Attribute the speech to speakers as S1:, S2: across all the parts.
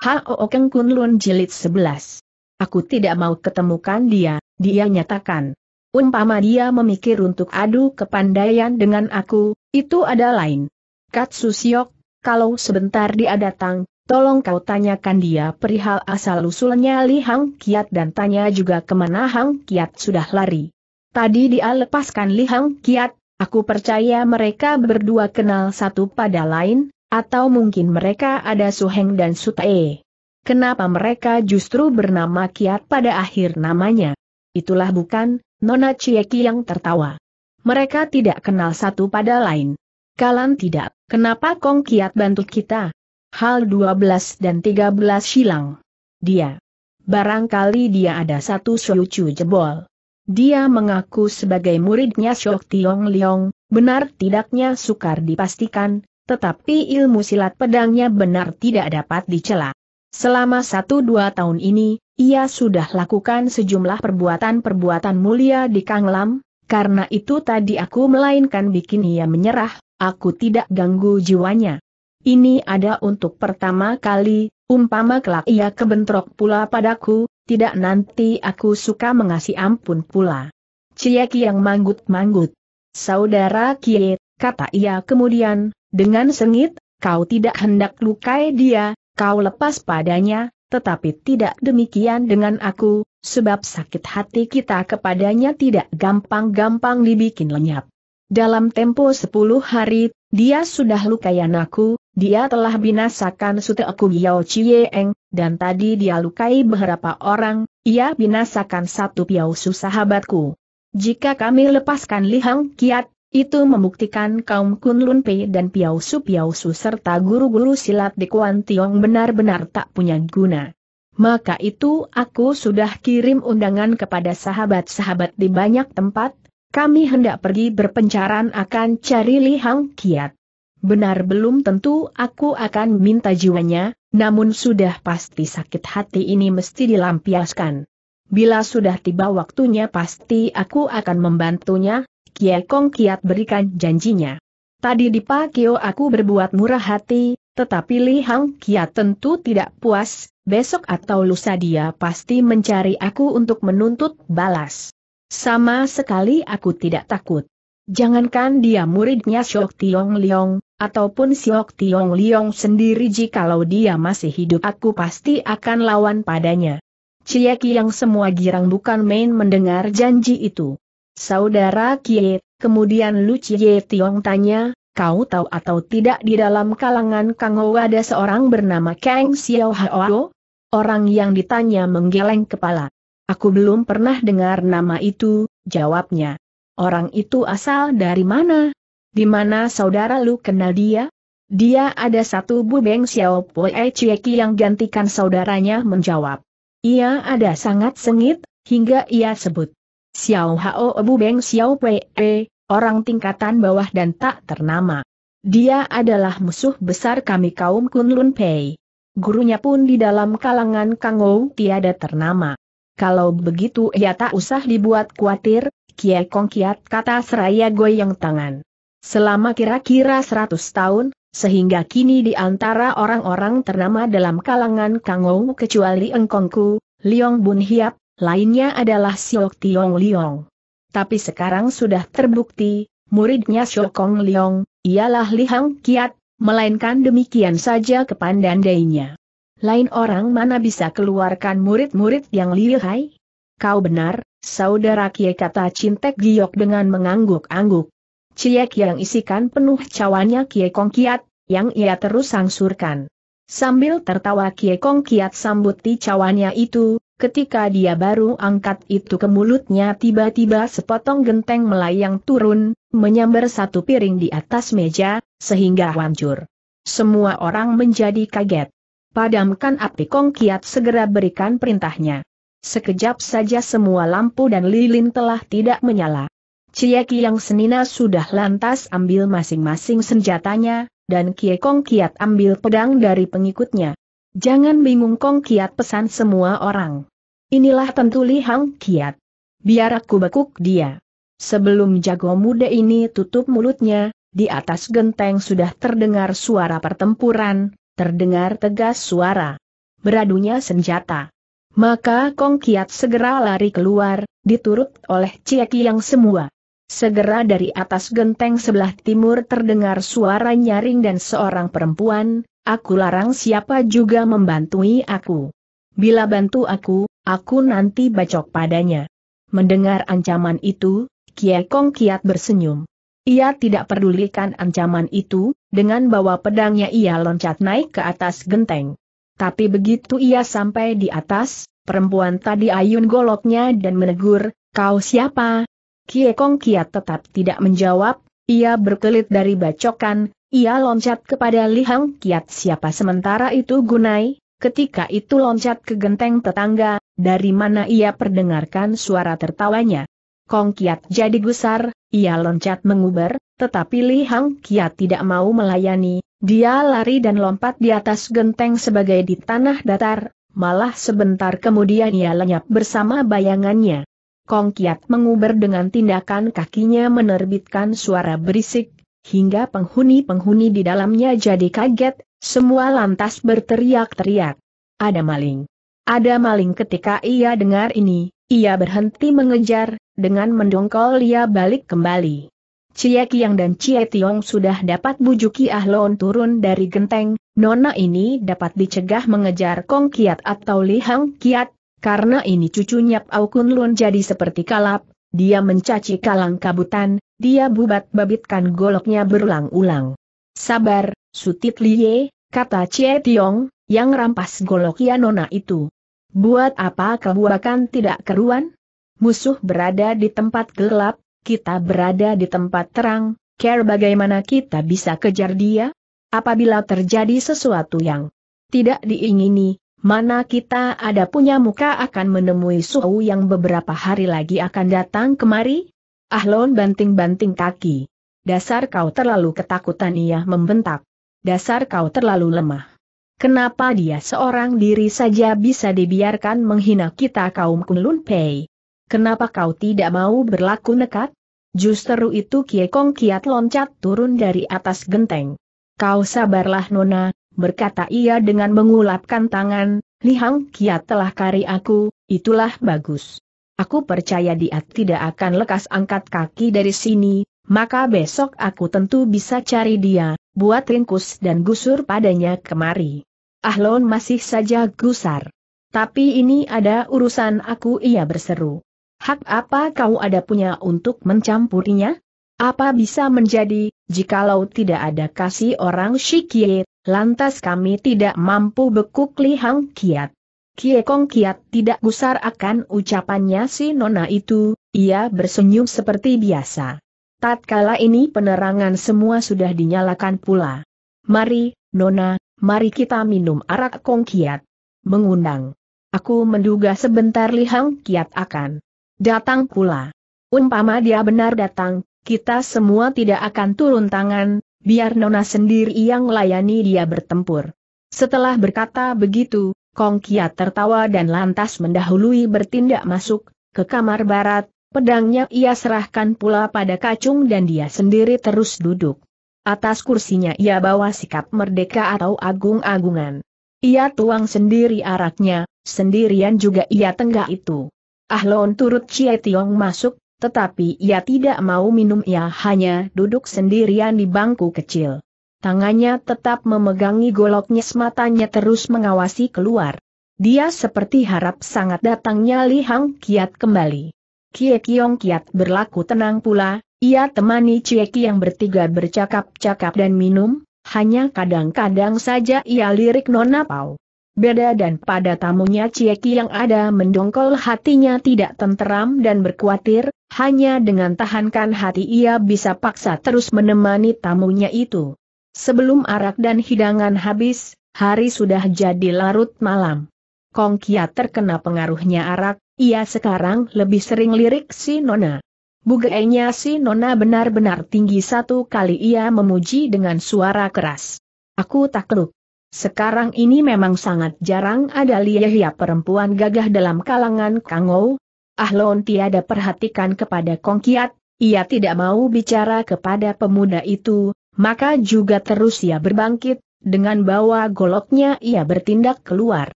S1: Hao Keng Kun Lun Jilid 11. Aku tidak mau ketemukan dia, dia nyatakan. Umpama dia memikir untuk adu kepandaian dengan aku, itu ada lain. Katsu Siok, kalau sebentar dia datang, tolong kau tanyakan dia perihal asal-usulnya Li Hang Kiat dan tanya juga kemana Hang Kiat sudah lari. Tadi dia lepaskan Li Hang Kiat, aku percaya mereka berdua kenal satu pada lain, atau mungkin mereka ada Suheng dan Sutae. Kenapa mereka justru bernama Kiat pada akhir namanya? Itulah bukan, Nona Cieki yang tertawa. Mereka tidak kenal satu pada lain. Kalian tidak, kenapa Kong Kiat bantu kita? Hal 12 dan 13 silang. Dia. Barangkali dia ada satu shouchu jebol. Dia mengaku sebagai muridnya Shok Tiong Leong, benar tidaknya sukar dipastikan, tetapi ilmu silat pedangnya benar tidak dapat dicela. Selama satu dua tahun ini, ia sudah lakukan sejumlah perbuatan-perbuatan mulia di Kanglam, karena itu tadi aku melainkan bikin ia menyerah, aku tidak ganggu jiwanya. Ini ada untuk pertama kali, umpama kelak ia kebentrok pula padaku, tidak nanti aku suka mengasih ampun pula. Cie yang manggut-manggut. Saudara Kie, kata ia kemudian, dengan sengit, kau tidak hendak lukai dia, kau lepas padanya, tetapi tidak demikian dengan aku, sebab sakit hati kita kepadanya tidak gampang-gampang dibikin lenyap. Dalam tempo sepuluh hari, dia sudah lukaian aku, dia telah binasakan aku Yao Chieng, dan tadi dia lukai beberapa orang, ia binasakan satu Piausu sahabatku. Jika kami lepaskan Lihang Kiat, itu membuktikan kaum Kunlun Pei dan Piao Su Piao Su serta guru-guru silat di Kuan Tiong benar-benar tak punya guna. Maka itu aku sudah kirim undangan kepada sahabat-sahabat di banyak tempat, kami hendak pergi berpencaran akan cari Li Hang Kiat. Benar belum tentu aku akan minta jiwanya, namun sudah pasti sakit hati ini mesti dilampiaskan. Bila sudah tiba waktunya pasti aku akan membantunya, Kong kiat berikan janjinya. Tadi di Pakio aku berbuat murah hati, tetapi Li Hang Kiat tentu tidak puas, besok atau lusa dia pasti mencari aku untuk menuntut balas. Sama sekali aku tidak takut. Jangankan dia muridnya Siok Tiong Liong, ataupun Siok Tiong Liong sendiri jikalau dia masih hidup aku pasti akan lawan padanya. Cieki yang semua girang bukan main mendengar janji itu. Saudara Kie, kemudian Lu Cie Tiong tanya, kau tahu atau tidak di dalam kalangan Kang Ho ada seorang bernama Kang Xiao Hao? Orang yang ditanya menggeleng kepala. Aku belum pernah dengar nama itu, jawabnya. Orang itu asal dari mana? Di mana saudara Lu kenal dia? Dia ada satu Bu Beng Xiao Poe Chieki yang gantikan saudaranya menjawab. Ia ada sangat sengit, hingga ia sebut. Xiao Hao Abu Beng Xiao Pei, e, orang tingkatan bawah dan tak ternama. Dia adalah musuh besar kami kaum Kunlun Pei. Gurunya pun di dalam kalangan Kangou tiada ternama. Kalau begitu ia tak usah dibuat khawatir, Kiai Kong Kiat kata seraya goyang tangan. Selama kira-kira 100 tahun, sehingga kini di antara orang-orang ternama dalam kalangan Kangou kecuali Engkongku, Liong Bun Hiap, lainnya adalah Siok Tiong Liong. Tapi sekarang sudah terbukti, muridnya Siok Siokong Liong, ialah Lihang Kiat, melainkan demikian saja dayanya. Lain orang mana bisa keluarkan murid-murid yang lihai? Kau benar, saudara Kie kata Cintek Giok dengan mengangguk-angguk. Ciek yang isikan penuh cawannya Kie Kong Kiat, yang ia terus sangsurkan. Sambil tertawa Kie Kong Kiat sambuti cawannya itu, Ketika dia baru angkat itu ke mulutnya tiba-tiba sepotong genteng melayang turun, menyambar satu piring di atas meja, sehingga hancur. Semua orang menjadi kaget. Padamkan api Kong Kiat segera berikan perintahnya. Sekejap saja semua lampu dan lilin telah tidak menyala. Cieki yang senina sudah lantas ambil masing-masing senjatanya, dan Kie Kong Kiat ambil pedang dari pengikutnya. Jangan bingung Kong Kiat pesan semua orang. Inilah tentu Li Hang Kiat. Biar aku bekuk dia. Sebelum jago muda ini tutup mulutnya, di atas genteng sudah terdengar suara pertempuran, terdengar tegas suara. Beradunya senjata. Maka Kong Kiat segera lari keluar, diturut oleh Cieki yang semua. Segera dari atas genteng sebelah timur terdengar suara nyaring dan seorang perempuan, aku larang siapa juga membantui aku. Bila bantu aku, Aku nanti bacok padanya. Mendengar ancaman itu, Kie Kong kiat bersenyum. Ia tidak pedulikan ancaman itu, dengan bawa pedangnya ia loncat naik ke atas genteng. Tapi begitu ia sampai di atas, perempuan tadi ayun goloknya dan menegur, kau siapa? Kie Kong kiat tetap tidak menjawab, ia berkelit dari bacokan, ia loncat kepada Li Hang Kiat siapa sementara itu Gunai, ketika itu loncat ke genteng tetangga, dari mana ia perdengarkan suara tertawanya. Kong Kiat jadi gusar, ia loncat menguber, tetapi Li Hang Kiat tidak mau melayani, dia lari dan lompat di atas genteng sebagai di tanah datar, malah sebentar kemudian ia lenyap bersama bayangannya. Kong Kiat menguber dengan tindakan kakinya menerbitkan suara berisik, hingga penghuni-penghuni di dalamnya jadi kaget, semua lantas berteriak-teriak. Ada maling. Ada maling ketika ia dengar ini, ia berhenti mengejar, dengan mendongkol ia balik kembali. Cie Kiang dan Cie Tiong sudah dapat bujuki Ahlon turun dari genteng, Nona ini dapat dicegah mengejar Kong Kiat atau Li Hang Kiat, karena ini cucunya Pau Kun Lun jadi seperti kalap, dia mencaci kalang kabutan, dia bubat-babitkan goloknya berulang-ulang. Sabar, Sutit Liye, kata Cie Tiong, yang rampas goloknya Nona itu. Buat apa kamu akan tidak keruan? Musuh berada di tempat gelap, kita berada di tempat terang, care bagaimana kita bisa kejar dia? Apabila terjadi sesuatu yang tidak diingini, mana kita ada punya muka akan menemui Suhu yang beberapa hari lagi akan datang kemari? Ahlon banting-banting kaki. Dasar kau terlalu ketakutan ia membentak. Dasar kau terlalu lemah. Kenapa dia seorang diri saja bisa dibiarkan menghina kita kaum Kunlun Pei? Kenapa kau tidak mau berlaku nekat? Justru itu Kie Kong kiat loncat turun dari atas genteng. Kau sabarlah Nona, berkata ia dengan mengulapkan tangan, Lihang Kiat telah kari aku, itulah bagus. Aku percaya dia tidak akan lekas angkat kaki dari sini, maka besok aku tentu bisa cari dia, buat ringkus dan gusur padanya kemari. Ahlon masih saja gusar. Tapi ini ada urusan aku ia berseru. Hak apa kau ada punya untuk mencampurinya? Apa bisa menjadi, jikalau tidak ada kasih orang Shikie, lantas kami tidak mampu bekuk lihang kiat. Kie kong kiat tidak gusar akan ucapannya si nona itu, ia bersenyum seperti biasa. Tatkala ini penerangan semua sudah dinyalakan pula. Mari, nona, mari kita minum arak Kong Kiat. Mengundang. Aku menduga sebentar Li Hang Kiat akan datang pula. Umpama dia benar datang, kita semua tidak akan turun tangan, biar Nona sendiri yang layani dia bertempur. Setelah berkata begitu, Kong Kiat tertawa dan lantas mendahului bertindak masuk ke kamar barat, pedangnya ia serahkan pula pada kacung dan dia sendiri terus duduk. Atas kursinya ia bawa sikap merdeka atau agung-agungan. Ia tuang sendiri araknya, sendirian juga ia tenggak itu. Ahlon turut Cie Tiong masuk, tetapi ia tidak mau minum ia hanya duduk sendirian di bangku kecil. Tangannya tetap memegangi goloknya sematanya terus mengawasi keluar. Dia seperti harap sangat datangnya Li Hang Kiat kembali. Kie Kiong Kiat berlaku tenang pula, ia temani Cieki yang bertiga bercakap-cakap dan minum, hanya kadang-kadang saja ia lirik Nona Pau. Beda dan pada tamunya Cieki yang ada mendongkol hatinya tidak tenteram dan berkuatir, hanya dengan tahankan hati ia bisa paksa terus menemani tamunya itu. Sebelum arak dan hidangan habis, hari sudah jadi larut malam. Kong Kia terkena pengaruhnya arak, ia sekarang lebih sering lirik si Nona. Bugeenya si Nona benar-benar tinggi satu kali ia memuji dengan suara keras. Aku takluk. Sekarang ini memang sangat jarang ada lihia perempuan gagah dalam kalangan Kangou. Ahlon tiada perhatikan kepada Kongkiat, ia tidak mau bicara kepada pemuda itu, maka juga terus ia berbangkit, dengan bawa goloknya ia bertindak keluar.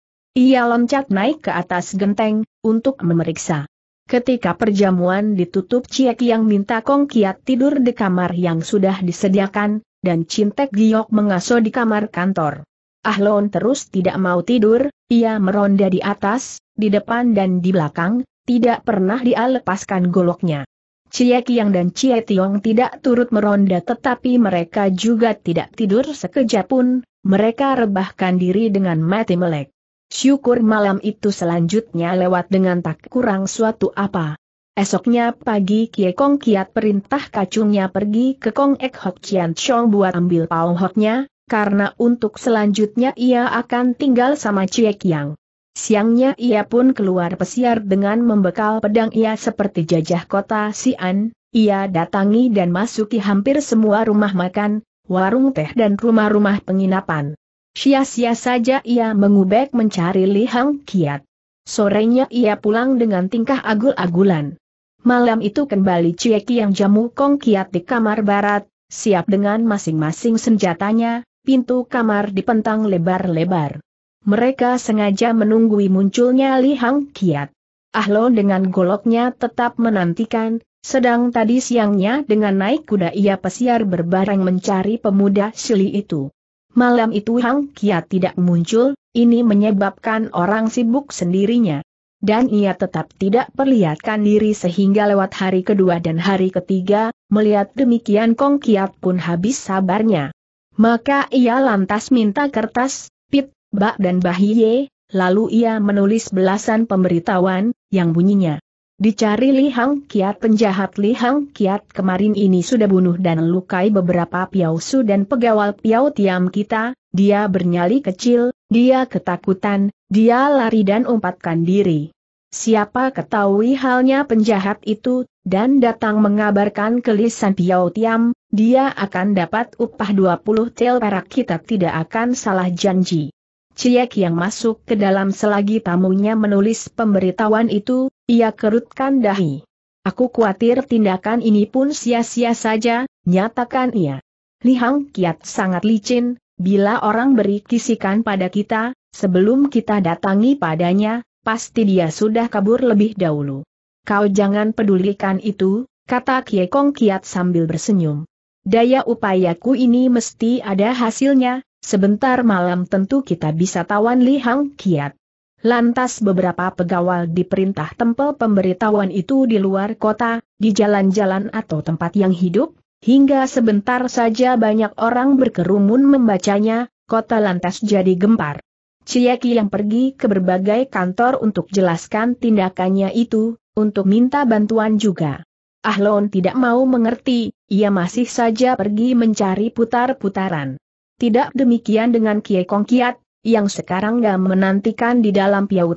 S1: Ia loncat naik ke atas genteng, untuk memeriksa. Ketika perjamuan ditutup Ciek yang minta Kong Kiat tidur di kamar yang sudah disediakan, dan Cintek Giok mengasuh di kamar kantor. Ahlon terus tidak mau tidur, ia meronda di atas, di depan dan di belakang, tidak pernah dia lepaskan goloknya. Cie Kiang dan Cie Tiong tidak turut meronda tetapi mereka juga tidak tidur sekejap pun, mereka rebahkan diri dengan mati melek. Syukur malam itu selanjutnya lewat dengan tak kurang suatu apa. Esoknya pagi Kie Kong Kiat perintah kacungnya pergi ke Kong Ek Hok Chian Chong buat ambil Pao Hoknya, karena untuk selanjutnya ia akan tinggal sama Cie Kiang. Siangnya ia pun keluar pesiar dengan membekal pedang ia seperti jajah kota Xi'an, ia datangi dan masuki hampir semua rumah makan, warung teh dan rumah-rumah penginapan. Sia-sia saja ia mengubek mencari Li Hang Kiat. Sorenya ia pulang dengan tingkah agul-agulan. Malam itu kembali Cieki yang jamu Kong Kiat di kamar barat, siap dengan masing-masing senjatanya, pintu kamar dipentang lebar-lebar. Mereka sengaja menunggui munculnya Li Hang Kiat. Ahlon dengan goloknya tetap menantikan, sedang tadi siangnya dengan naik kuda ia pesiar berbareng mencari pemuda Sili itu. Malam itu Hang Kiat tidak muncul, ini menyebabkan orang sibuk sendirinya. Dan ia tetap tidak perlihatkan diri sehingga lewat hari kedua dan hari ketiga, melihat demikian Kong Kiat pun habis sabarnya. Maka ia lantas minta kertas, pit, bak dan bahiye, lalu ia menulis belasan pemberitahuan, yang bunyinya. Dicari Li Hang Kiat penjahat Li Hang Kiat kemarin ini sudah bunuh dan lukai beberapa piausu dan pegawal piau tiam kita, dia bernyali kecil, dia ketakutan, dia lari dan umpatkan diri. Siapa ketahui halnya penjahat itu, dan datang mengabarkan ke lisan piau tiam, dia akan dapat upah 20 tel perak kita tidak akan salah janji. Ciek yang masuk ke dalam selagi tamunya menulis pemberitahuan itu, ia kerutkan dahi. Aku khawatir tindakan ini pun sia-sia saja, nyatakan ia. Lihang Kiat sangat licin, bila orang beri kisikan pada kita, sebelum kita datangi padanya, pasti dia sudah kabur lebih dahulu. Kau jangan pedulikan itu, kata Kie Kong Kiat sambil bersenyum. Daya upayaku ini mesti ada hasilnya, sebentar malam tentu kita bisa tawan Lihang Kiat. Lantas beberapa pegawal diperintah tempel pemberitahuan itu di luar kota, di jalan-jalan atau tempat yang hidup, hingga sebentar saja banyak orang berkerumun membacanya, kota lantas jadi gempar. Ciyaki yang pergi ke berbagai kantor untuk jelaskan tindakannya itu, untuk minta bantuan juga. Ahlon tidak mau mengerti, ia masih saja pergi mencari putar-putaran. Tidak demikian dengan Kiekong Kiat, yang sekarang gak menantikan di dalam piau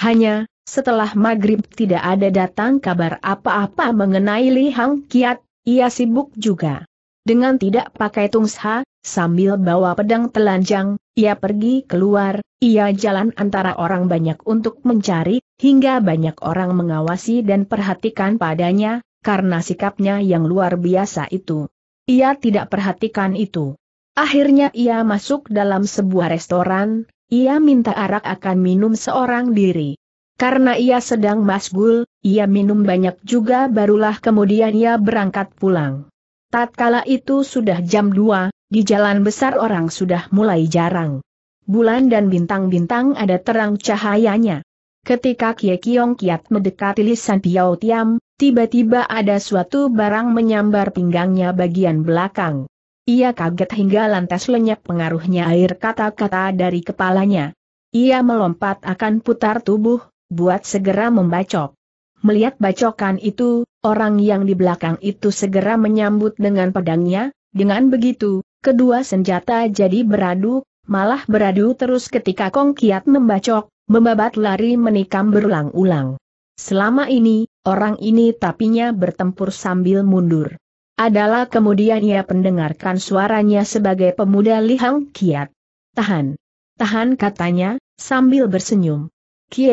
S1: Hanya, setelah maghrib tidak ada datang kabar apa-apa mengenai Li Hang Kiat, ia sibuk juga. Dengan tidak pakai tungsha, sambil bawa pedang telanjang, ia pergi keluar, ia jalan antara orang banyak untuk mencari, hingga banyak orang mengawasi dan perhatikan padanya, karena sikapnya yang luar biasa itu. Ia tidak perhatikan itu. Akhirnya ia masuk dalam sebuah restoran, ia minta arak akan minum seorang diri. Karena ia sedang masgul, ia minum banyak juga barulah kemudian ia berangkat pulang. Tatkala itu sudah jam 2, di jalan besar orang sudah mulai jarang. Bulan dan bintang-bintang ada terang cahayanya. Ketika Kie Kiong Kiat mendekati lisan Piao Tiam, tiba-tiba ada suatu barang menyambar pinggangnya bagian belakang. Ia kaget hingga lantas lenyap pengaruhnya air kata-kata dari kepalanya. Ia melompat akan putar tubuh, buat segera membacok. Melihat bacokan itu, orang yang di belakang itu segera menyambut dengan pedangnya, dengan begitu, kedua senjata jadi beradu, malah beradu terus ketika Kong Kiat membacok, membabat lari menikam berulang-ulang. Selama ini, orang ini tapinya bertempur sambil mundur adalah kemudian ia pendengarkan suaranya sebagai pemuda Lihang Kiat. Tahan. Tahan katanya, sambil bersenyum.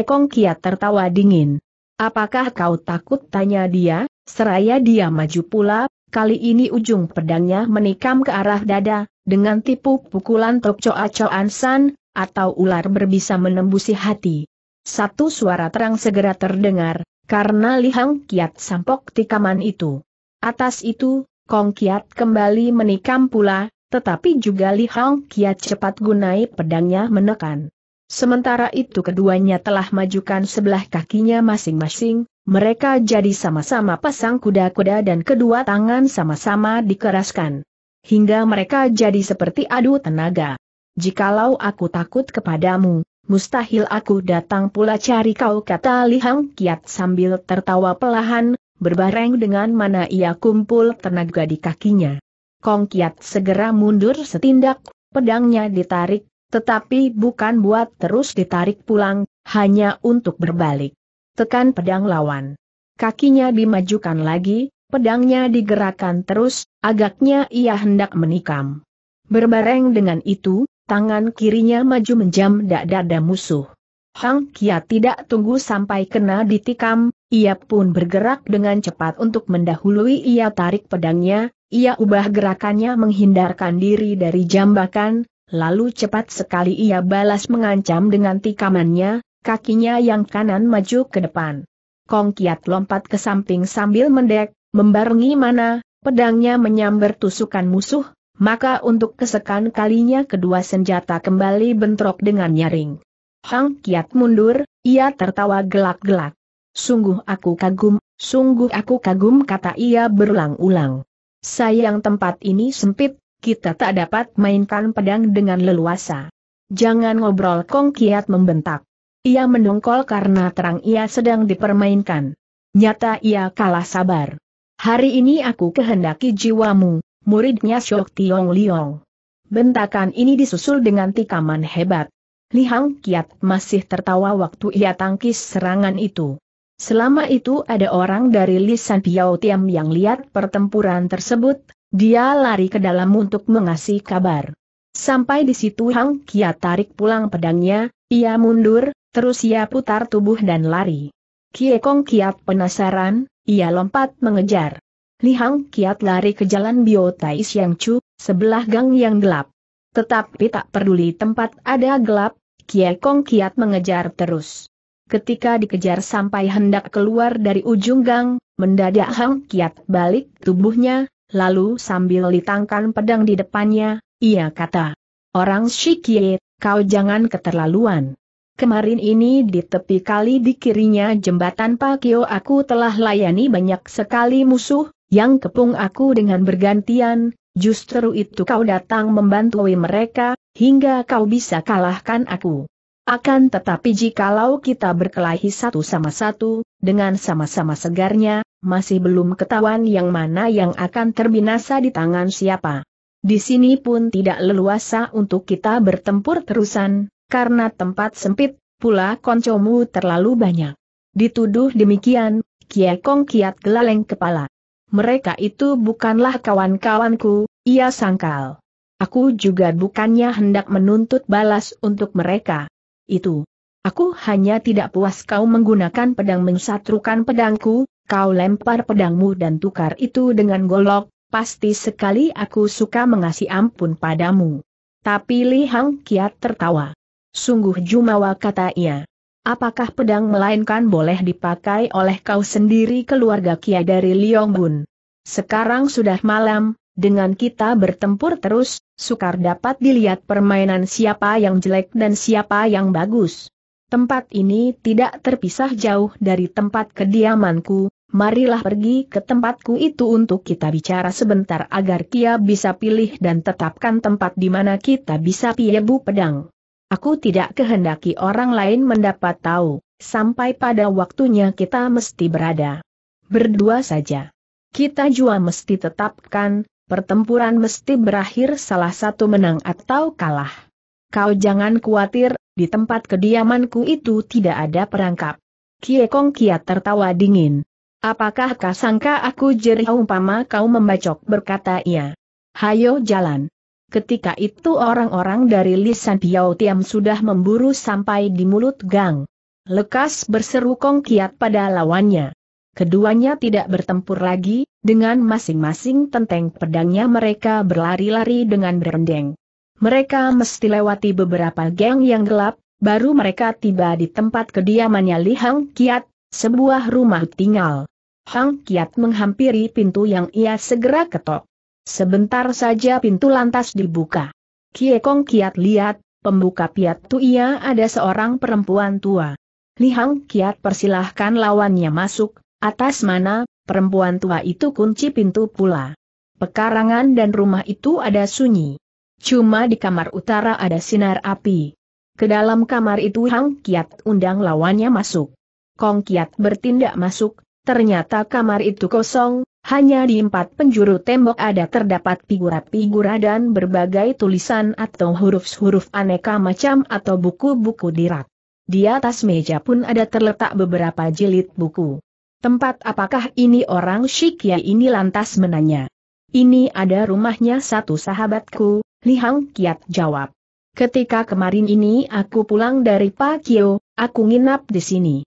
S1: Kong Kiat tertawa dingin. Apakah kau takut tanya dia, seraya dia maju pula, kali ini ujung pedangnya menikam ke arah dada, dengan tipu pukulan tokcoa-coan ansan, atau ular berbisa menembusi hati. Satu suara terang segera terdengar, karena lihang kiat sampok tikaman itu. Atas itu, Kong Kiat kembali menikam pula, tetapi juga Li Hong Kiat cepat gunai pedangnya menekan. Sementara itu keduanya telah majukan sebelah kakinya masing-masing, mereka jadi sama-sama pasang kuda-kuda dan kedua tangan sama-sama dikeraskan. Hingga mereka jadi seperti adu tenaga. Jikalau aku takut kepadamu, mustahil aku datang pula cari kau kata Li Hang Kiat sambil tertawa pelahan, berbareng dengan mana ia kumpul tenaga di kakinya. Kong Kiat segera mundur setindak, pedangnya ditarik, tetapi bukan buat terus ditarik pulang, hanya untuk berbalik. Tekan pedang lawan. Kakinya dimajukan lagi, pedangnya digerakkan terus, agaknya ia hendak menikam. Berbareng dengan itu, tangan kirinya maju menjam dada musuh. Hang Kia tidak tunggu sampai kena ditikam, ia pun bergerak dengan cepat untuk mendahului ia tarik pedangnya, ia ubah gerakannya menghindarkan diri dari jambakan, lalu cepat sekali ia balas mengancam dengan tikamannya, kakinya yang kanan maju ke depan. Kong Kiat lompat ke samping sambil mendek, membarengi mana, pedangnya menyambar tusukan musuh, maka untuk kesekan kalinya kedua senjata kembali bentrok dengan nyaring. Hang Kiat mundur, ia tertawa gelak-gelak. Sungguh aku kagum, sungguh aku kagum kata ia berulang-ulang. Sayang tempat ini sempit, kita tak dapat mainkan pedang dengan leluasa. Jangan ngobrol Kong Kiat membentak. Ia mendongkol karena terang ia sedang dipermainkan. Nyata ia kalah sabar. Hari ini aku kehendaki jiwamu, muridnya Syok Tiong Liong. Bentakan ini disusul dengan tikaman hebat. Li Hang Kiat masih tertawa waktu ia tangkis serangan itu. Selama itu ada orang dari San Piao Tiam yang lihat pertempuran tersebut, dia lari ke dalam untuk mengasih kabar. Sampai di situ Hang Kiat tarik pulang pedangnya, ia mundur, terus ia putar tubuh dan lari. Kie Kong Kiat penasaran, ia lompat mengejar. Li Hang Kiat lari ke jalan Biotai Siang Chu, sebelah gang yang gelap. Tetapi tak peduli tempat ada gelap, Kie Kong kiat mengejar terus. Ketika dikejar sampai hendak keluar dari ujung gang, mendadak Hang Kiat balik tubuhnya, lalu sambil litangkan pedang di depannya, ia kata, Orang Shikie, kau jangan keterlaluan. Kemarin ini di tepi kali di kirinya jembatan Pakio aku telah layani banyak sekali musuh, yang kepung aku dengan bergantian, Justru itu kau datang membantui mereka, hingga kau bisa kalahkan aku. Akan tetapi jikalau kita berkelahi satu sama satu, dengan sama-sama segarnya, masih belum ketahuan yang mana yang akan terbinasa di tangan siapa. Di sini pun tidak leluasa untuk kita bertempur terusan, karena tempat sempit, pula koncomu terlalu banyak. Dituduh demikian, Kiekong kiat gelaleng kepala mereka itu bukanlah kawan-kawanku, ia sangkal. Aku juga bukannya hendak menuntut balas untuk mereka. Itu. Aku hanya tidak puas kau menggunakan pedang mensatrukan pedangku, kau lempar pedangmu dan tukar itu dengan golok, pasti sekali aku suka mengasih ampun padamu. Tapi Li Hang Kiat tertawa. Sungguh jumawa kata ia. Apakah pedang melainkan boleh dipakai oleh kau sendiri keluarga Kia dari Bun? Sekarang sudah malam, dengan kita bertempur terus, sukar dapat dilihat permainan siapa yang jelek dan siapa yang bagus. Tempat ini tidak terpisah jauh dari tempat kediamanku, marilah pergi ke tempatku itu untuk kita bicara sebentar agar Kia bisa pilih dan tetapkan tempat di mana kita bisa piebu pedang. Aku tidak kehendaki orang lain mendapat tahu, sampai pada waktunya kita mesti berada berdua saja. Kita jua mesti tetapkan, pertempuran mesti berakhir salah satu menang atau kalah. Kau jangan khawatir, di tempat kediamanku itu tidak ada perangkap. Kie Kong Kiat tertawa dingin. Apakah kau sangka aku jerih umpama kau membacok berkata ia. Hayo jalan. Ketika itu orang-orang dari Lisan Piao Tiam sudah memburu sampai di mulut gang. Lekas berseru Kong Kiat pada lawannya. Keduanya tidak bertempur lagi, dengan masing-masing tenteng pedangnya mereka berlari-lari dengan berendeng. Mereka mesti lewati beberapa geng yang gelap, baru mereka tiba di tempat kediamannya Li Hang Kiat, sebuah rumah tinggal. Hang Kiat menghampiri pintu yang ia segera ketok. Sebentar saja pintu lantas dibuka. Kong kiat lihat, pembuka piatu ia ada seorang perempuan tua. Lihang kiat persilahkan lawannya masuk, atas mana, perempuan tua itu kunci pintu pula. Pekarangan dan rumah itu ada sunyi. Cuma di kamar utara ada sinar api. Ke dalam kamar itu Hang Kiat undang lawannya masuk. Kong Kiat bertindak masuk, ternyata kamar itu kosong, hanya di empat penjuru tembok ada terdapat figura-figura dan berbagai tulisan atau huruf-huruf aneka macam atau buku-buku dirak. Di atas meja pun ada terletak beberapa jilid buku. Tempat apakah ini orang ya ini lantas menanya. Ini ada rumahnya satu sahabatku, Lihang Kiat jawab. Ketika kemarin ini aku pulang dari Pakio, aku nginap di sini.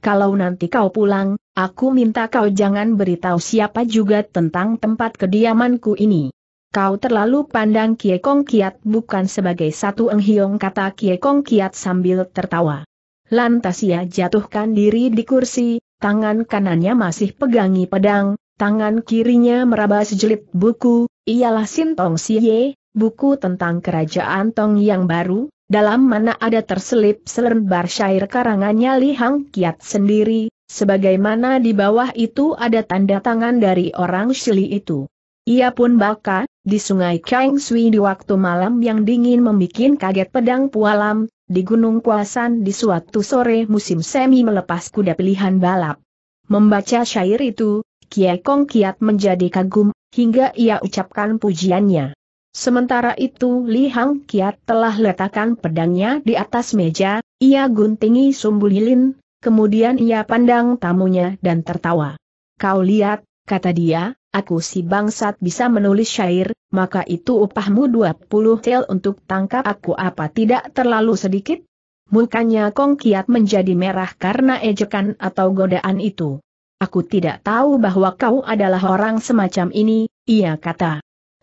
S1: Kalau nanti kau pulang, aku minta kau jangan beritahu siapa juga tentang tempat kediamanku ini. Kau terlalu pandang Kie Kong Kiat bukan sebagai satu enghiong kata Kie Kong Kiat sambil tertawa. Lantas ia jatuhkan diri di kursi, tangan kanannya masih pegangi pedang, tangan kirinya meraba sejelit buku, ialah Sintong Siye, buku tentang kerajaan Tong yang baru, dalam mana ada terselip selembar syair karangannya Li Hang Kiat sendiri, sebagaimana di bawah itu ada tanda tangan dari orang Shili itu. Ia pun baka, di sungai Kang Sui di waktu malam yang dingin membuat kaget pedang pualam, di Gunung Kuasan di suatu sore musim semi melepas kuda pilihan balap. Membaca syair itu, Kiai Kong Kiat menjadi kagum, hingga ia ucapkan pujiannya. Sementara itu Li Hang Kiat telah letakkan pedangnya di atas meja, ia guntingi sumbu lilin, kemudian ia pandang tamunya dan tertawa. Kau lihat, kata dia, aku si bangsat bisa menulis syair, maka itu upahmu 20 tel untuk tangkap aku apa tidak terlalu sedikit? Mukanya Kong Kiat menjadi merah karena ejekan atau godaan itu. Aku tidak tahu bahwa kau adalah orang semacam ini, ia kata.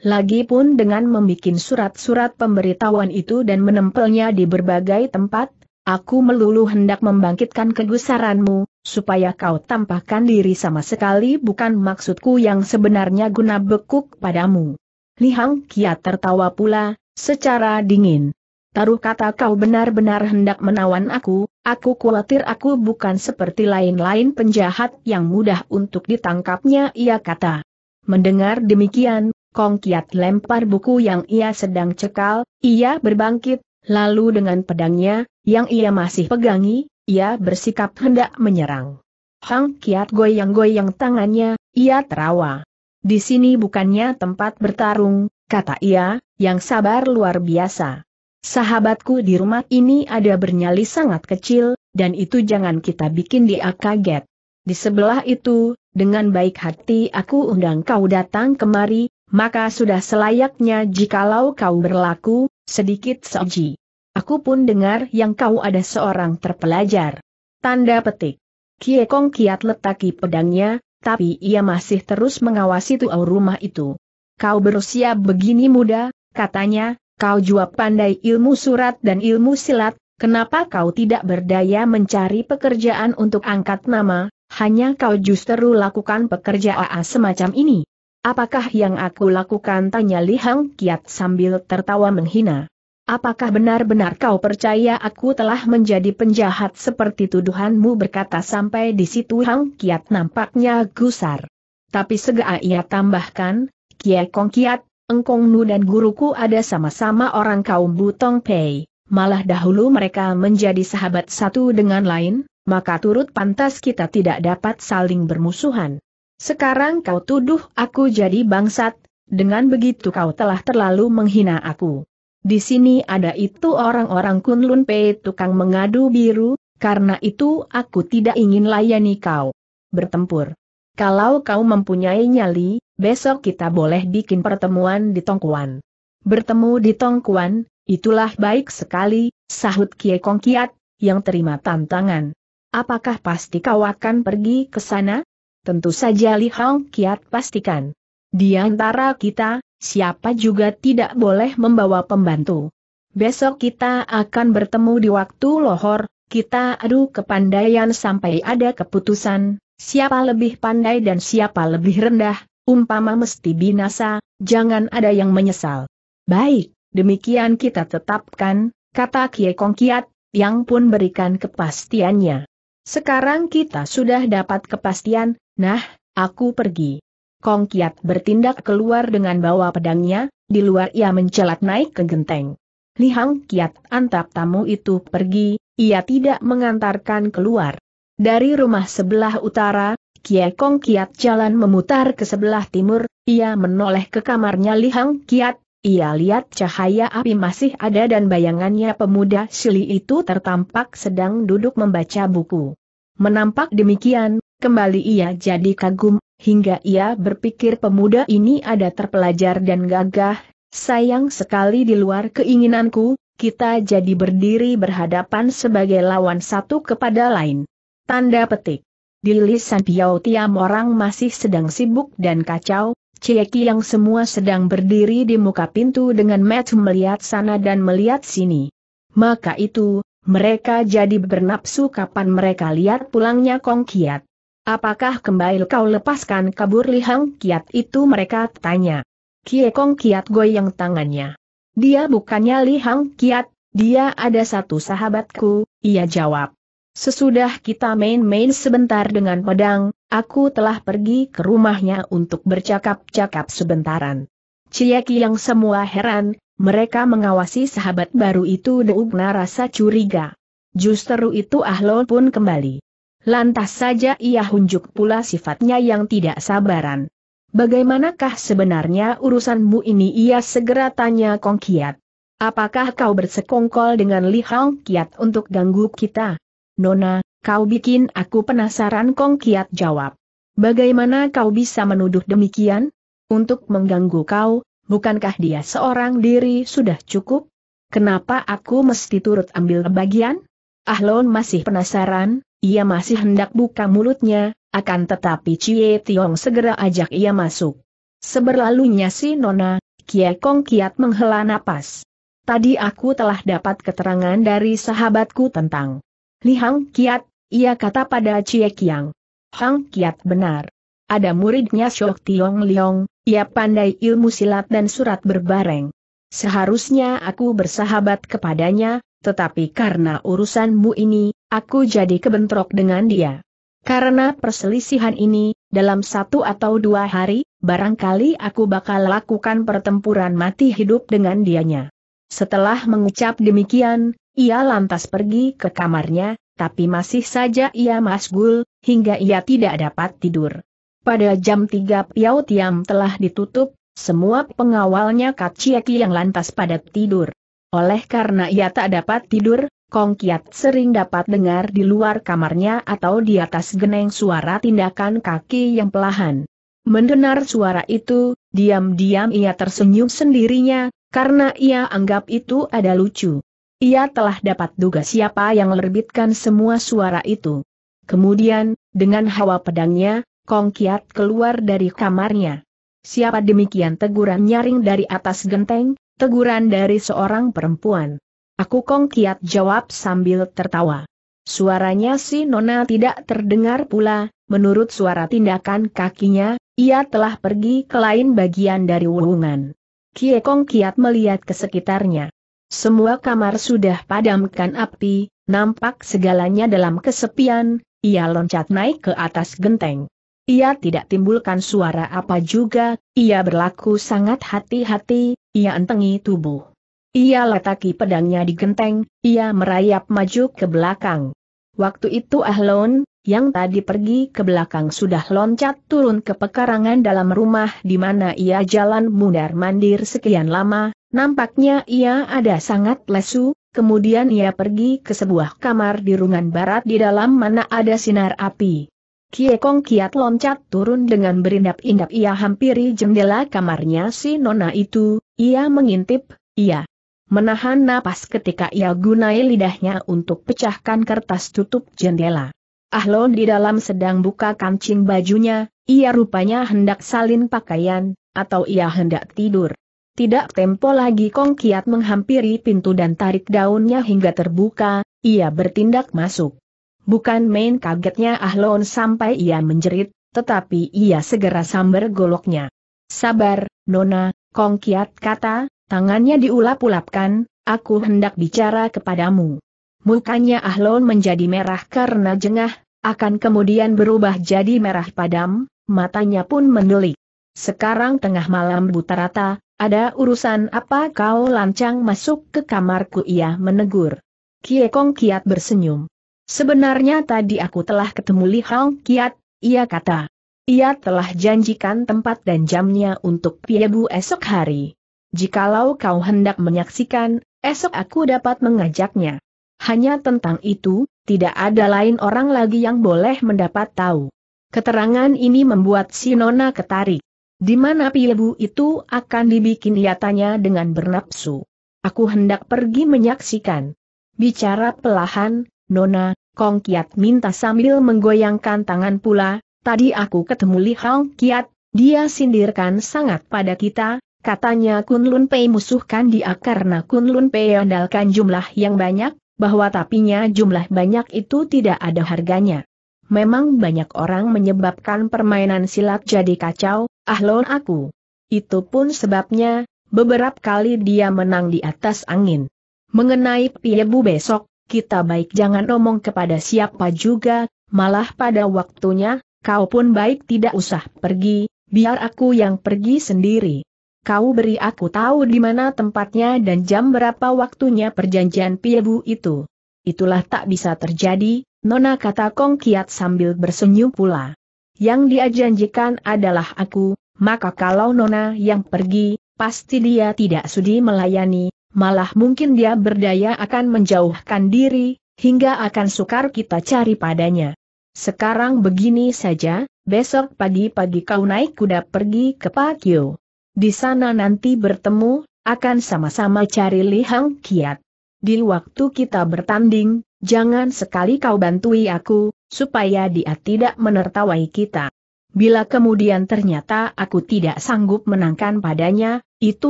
S1: Lagi pun dengan membuat surat-surat pemberitahuan itu dan menempelnya di berbagai tempat, aku melulu hendak membangkitkan kegusaranmu, supaya kau tampakkan diri sama sekali bukan maksudku yang sebenarnya guna bekuk padamu. Lihang Kia tertawa pula, secara dingin. Taruh kata kau benar-benar hendak menawan aku, aku khawatir aku bukan seperti lain-lain penjahat yang mudah untuk ditangkapnya ia kata. Mendengar demikian, Kong Kiat lempar buku yang ia sedang cekal, ia berbangkit, lalu dengan pedangnya, yang ia masih pegangi, ia bersikap hendak menyerang. Hang Kiat goyang-goyang tangannya, ia terawa. Di sini bukannya tempat bertarung, kata ia, yang sabar luar biasa. Sahabatku di rumah ini ada bernyali sangat kecil, dan itu jangan kita bikin dia kaget. Di sebelah itu, dengan baik hati aku undang kau datang kemari, maka sudah selayaknya jikalau kau berlaku, sedikit seji. Aku pun dengar yang kau ada seorang terpelajar. Tanda petik. Kiekong kiat letaki pedangnya, tapi ia masih terus mengawasi tuau rumah itu. Kau berusia begini muda, katanya, kau jua pandai ilmu surat dan ilmu silat, kenapa kau tidak berdaya mencari pekerjaan untuk angkat nama, hanya kau justru lakukan pekerjaan semacam ini. Apakah yang aku lakukan? Tanya Li Hang Kiat sambil tertawa menghina. Apakah benar-benar kau percaya aku telah menjadi penjahat seperti tuduhanmu berkata sampai di situ Hang Kiat nampaknya gusar. Tapi segera ia tambahkan, Kie Kong Kiat, Engkong Nu dan guruku ada sama-sama orang kaum Butong Pei, malah dahulu mereka menjadi sahabat satu dengan lain, maka turut pantas kita tidak dapat saling bermusuhan. Sekarang kau tuduh aku jadi bangsat, dengan begitu kau telah terlalu menghina aku. Di sini ada itu orang-orang Kunlun Pei tukang mengadu biru, karena itu aku tidak ingin layani kau. Bertempur. Kalau kau mempunyai nyali, besok kita boleh bikin pertemuan di Tongkuan. Bertemu di Tongkuan, itulah baik sekali, sahut Kie Kong Kiat, yang terima tantangan. Apakah pasti kau akan pergi ke sana? Tentu saja Li Hong Kiat pastikan. Di antara kita, siapa juga tidak boleh membawa pembantu. Besok kita akan bertemu di waktu lohor, kita adu kepandaian sampai ada keputusan, siapa lebih pandai dan siapa lebih rendah, umpama mesti binasa, jangan ada yang menyesal. Baik, demikian kita tetapkan, kata Kie Kong Kiat, yang pun berikan kepastiannya. Sekarang kita sudah dapat kepastian, nah, aku pergi. Kong Kiat bertindak keluar dengan bawa pedangnya, di luar ia mencelat naik ke genteng. Li Hang Kiat antap tamu itu pergi, ia tidak mengantarkan keluar. Dari rumah sebelah utara, Kie Kong Kiat jalan memutar ke sebelah timur, ia menoleh ke kamarnya Li Hang Kiat, ia lihat cahaya api masih ada dan bayangannya pemuda Shili itu tertampak sedang duduk membaca buku. Menampak demikian, kembali ia jadi kagum, hingga ia berpikir pemuda ini ada terpelajar dan gagah, sayang sekali di luar keinginanku, kita jadi berdiri berhadapan sebagai lawan satu kepada lain. Tanda petik. Di lisan Piao Tiam orang masih sedang sibuk dan kacau, Cieki yang semua sedang berdiri di muka pintu dengan match melihat sana dan melihat sini. Maka itu, mereka jadi bernapsu kapan mereka lihat pulangnya Kong Kiat. Apakah kembali kau lepaskan kabur Lihang Kiat itu mereka tanya. Kie Kong Kiat goyang tangannya. Dia bukannya Lihang Kiat, dia ada satu sahabatku, ia jawab. Sesudah kita main-main sebentar dengan pedang, Aku telah pergi ke rumahnya untuk bercakap-cakap sebentaran. Ciyaki yang semua heran, mereka mengawasi sahabat baru itu Deugna rasa curiga. Justru itu Ahlol pun kembali. Lantas saja ia hunjuk pula sifatnya yang tidak sabaran. Bagaimanakah sebenarnya urusanmu ini ia segera tanya Kong Kiat. Apakah kau bersekongkol dengan Li Hong Kiat untuk ganggu kita? Nona, Kau bikin aku penasaran Kong Kiat jawab. Bagaimana kau bisa menuduh demikian? Untuk mengganggu kau, bukankah dia seorang diri sudah cukup? Kenapa aku mesti turut ambil bagian? Ahlon masih penasaran, ia masih hendak buka mulutnya, akan tetapi Cie Tiong segera ajak ia masuk. Seberlalunya si Nona, Kie Kong Kiat menghela napas. Tadi aku telah dapat keterangan dari sahabatku tentang Li Hang Kiat, ia kata pada Cie Kiang. Hang Kiat benar. Ada muridnya Shok Tiong Leong, ia pandai ilmu silat dan surat berbareng. Seharusnya aku bersahabat kepadanya, tetapi karena urusanmu ini, aku jadi kebentrok dengan dia. Karena perselisihan ini, dalam satu atau dua hari, barangkali aku bakal lakukan pertempuran mati hidup dengan dianya. Setelah mengucap demikian, ia lantas pergi ke kamarnya, tapi masih saja ia masgul, hingga ia tidak dapat tidur. Pada jam 3 Piao Tiam telah ditutup, semua pengawalnya Kaciaki yang lantas padat tidur. Oleh karena ia tak dapat tidur, Kong Kiat sering dapat dengar di luar kamarnya atau di atas geneng suara tindakan kaki yang pelahan. Mendengar suara itu, diam-diam ia tersenyum sendirinya, karena ia anggap itu ada lucu. Ia telah dapat duga siapa yang lerbitkan semua suara itu. Kemudian, dengan hawa pedangnya, Kong Kiat keluar dari kamarnya. Siapa demikian teguran nyaring dari atas genteng, teguran dari seorang perempuan. Aku Kong Kiat jawab sambil tertawa. Suaranya si Nona tidak terdengar pula, menurut suara tindakan kakinya, ia telah pergi ke lain bagian dari wulungan. Kie Kong Kiat melihat ke sekitarnya. Semua kamar sudah padamkan api, nampak segalanya dalam kesepian, ia loncat naik ke atas genteng. Ia tidak timbulkan suara apa juga, ia berlaku sangat hati-hati, ia entengi tubuh. Ia letaki pedangnya di genteng, ia merayap maju ke belakang. Waktu itu Ahlon, yang tadi pergi ke belakang sudah loncat turun ke pekarangan dalam rumah di mana ia jalan mundar-mandir sekian lama, Nampaknya ia ada sangat lesu, kemudian ia pergi ke sebuah kamar di rungan barat di dalam mana ada sinar api. Kie Kong kiat loncat turun dengan berindap-indap ia hampiri jendela kamarnya si nona itu, ia mengintip, ia menahan napas ketika ia gunai lidahnya untuk pecahkan kertas tutup jendela. Ahlon di dalam sedang buka kancing bajunya, ia rupanya hendak salin pakaian, atau ia hendak tidur. Tidak tempo lagi Kong Kiat menghampiri pintu dan tarik daunnya hingga terbuka, ia bertindak masuk. Bukan main kagetnya Ahlon sampai ia menjerit, tetapi ia segera sambar goloknya. Sabar, Nona, Kong Kiat kata, tangannya diulap-ulapkan, aku hendak bicara kepadamu. Mukanya Ahlon menjadi merah karena jengah, akan kemudian berubah jadi merah padam, matanya pun mendelik. Sekarang tengah malam buta rata, ada urusan apa kau lancang masuk ke kamarku ia menegur. Kie Kong Kiat bersenyum. Sebenarnya tadi aku telah ketemu Li Hang Kiat, ia kata. Ia telah janjikan tempat dan jamnya untuk Piebu esok hari. Jikalau kau hendak menyaksikan, esok aku dapat mengajaknya. Hanya tentang itu, tidak ada lain orang lagi yang boleh mendapat tahu. Keterangan ini membuat Sinona Nona ketarik. Di mana pilbu itu akan dibikin ia dengan bernapsu. Aku hendak pergi menyaksikan. Bicara pelahan, Nona, Kong Kiat minta sambil menggoyangkan tangan pula, tadi aku ketemu Li Hong Kiat, dia sindirkan sangat pada kita, katanya Kun Lun Pei musuhkan dia karena Kun Lun Pei andalkan jumlah yang banyak, bahwa tapinya jumlah banyak itu tidak ada harganya. Memang banyak orang menyebabkan permainan silat jadi kacau, ahlon aku. Itu pun sebabnya, beberapa kali dia menang di atas angin. Mengenai Piebu besok, kita baik jangan omong kepada siapa juga, malah pada waktunya, kau pun baik tidak usah pergi, biar aku yang pergi sendiri. Kau beri aku tahu di mana tempatnya dan jam berapa waktunya perjanjian Piebu itu. Itulah tak bisa terjadi, Nona kata Kong Kiat sambil bersenyum pula. Yang dia janjikan adalah aku, maka kalau Nona yang pergi, pasti dia tidak sudi melayani, malah mungkin dia berdaya akan menjauhkan diri, hingga akan sukar kita cari padanya. Sekarang begini saja, besok pagi-pagi kau naik kuda pergi ke Pakyo. Di sana nanti bertemu, akan sama-sama cari Li Hang Kiat di waktu kita bertanding, jangan sekali kau bantui aku, supaya dia tidak menertawai kita. Bila kemudian ternyata aku tidak sanggup menangkan padanya, itu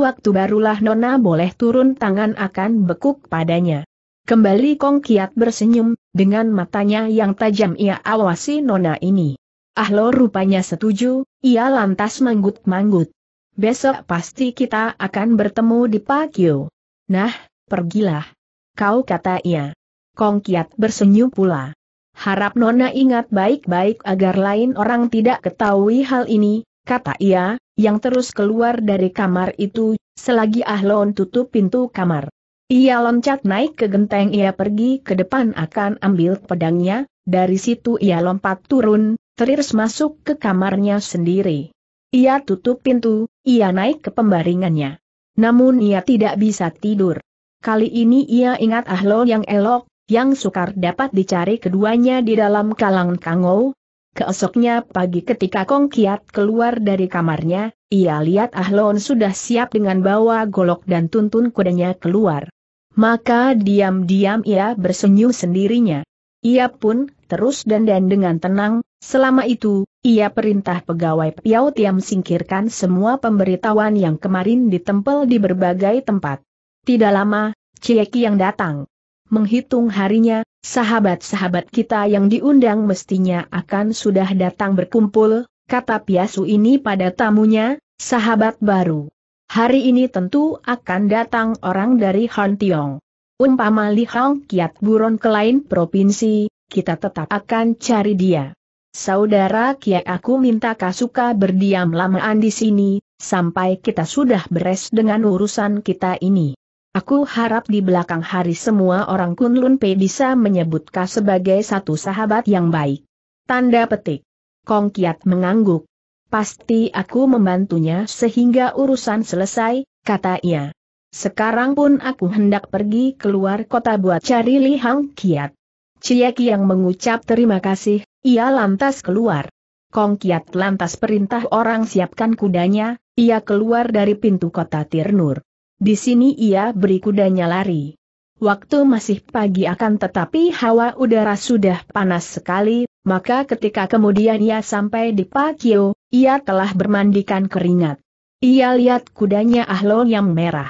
S1: waktu barulah Nona boleh turun tangan akan bekuk padanya. Kembali Kong Kiat bersenyum, dengan matanya yang tajam ia awasi Nona ini. Ahlo rupanya setuju, ia lantas manggut-manggut. Besok pasti kita akan bertemu di Pakyo. Nah, pergilah kau kata ia. Kong Kiat bersenyum pula. Harap Nona ingat baik-baik agar lain orang tidak ketahui hal ini, kata ia, yang terus keluar dari kamar itu, selagi Ahlon tutup pintu kamar. Ia loncat naik ke genteng ia pergi ke depan akan ambil pedangnya, dari situ ia lompat turun, teriris masuk ke kamarnya sendiri. Ia tutup pintu, ia naik ke pembaringannya. Namun ia tidak bisa tidur. Kali ini ia ingat ahlo yang elok, yang sukar dapat dicari keduanya di dalam kalang kangau. Keesoknya pagi ketika Kong Kiat keluar dari kamarnya, ia lihat Ahlon sudah siap dengan bawa golok dan tuntun kudanya keluar. Maka diam-diam ia bersenyum sendirinya. Ia pun terus dandan dengan tenang, selama itu, ia perintah pegawai Piao Tiam singkirkan semua pemberitahuan yang kemarin ditempel di berbagai tempat. Tidak lama, Cieki yang datang. Menghitung harinya, sahabat-sahabat kita yang diundang mestinya akan sudah datang berkumpul, kata Piasu ini pada tamunya, sahabat baru. Hari ini tentu akan datang orang dari Tiong. Umpama Li Hong Kiat Buron ke lain provinsi, kita tetap akan cari dia. Saudara Kiat aku minta Kasuka berdiam lamaan di sini, sampai kita sudah beres dengan urusan kita ini. Aku harap di belakang hari semua orang Kunlun Pei bisa menyebut sebagai satu sahabat yang baik. Tanda petik. Kong Kiat mengangguk. Pasti aku membantunya sehingga urusan selesai, kata ia. Sekarang pun aku hendak pergi keluar kota buat cari Li Hang Kiat. Ciyaki yang mengucap terima kasih, ia lantas keluar. Kong Kiat lantas perintah orang siapkan kudanya, ia keluar dari pintu kota Tirnur. Di sini ia beri kudanya lari. Waktu masih pagi akan tetapi hawa udara sudah panas sekali, maka ketika kemudian ia sampai di Pakio, ia telah bermandikan keringat. Ia lihat kudanya Ahlong yang merah.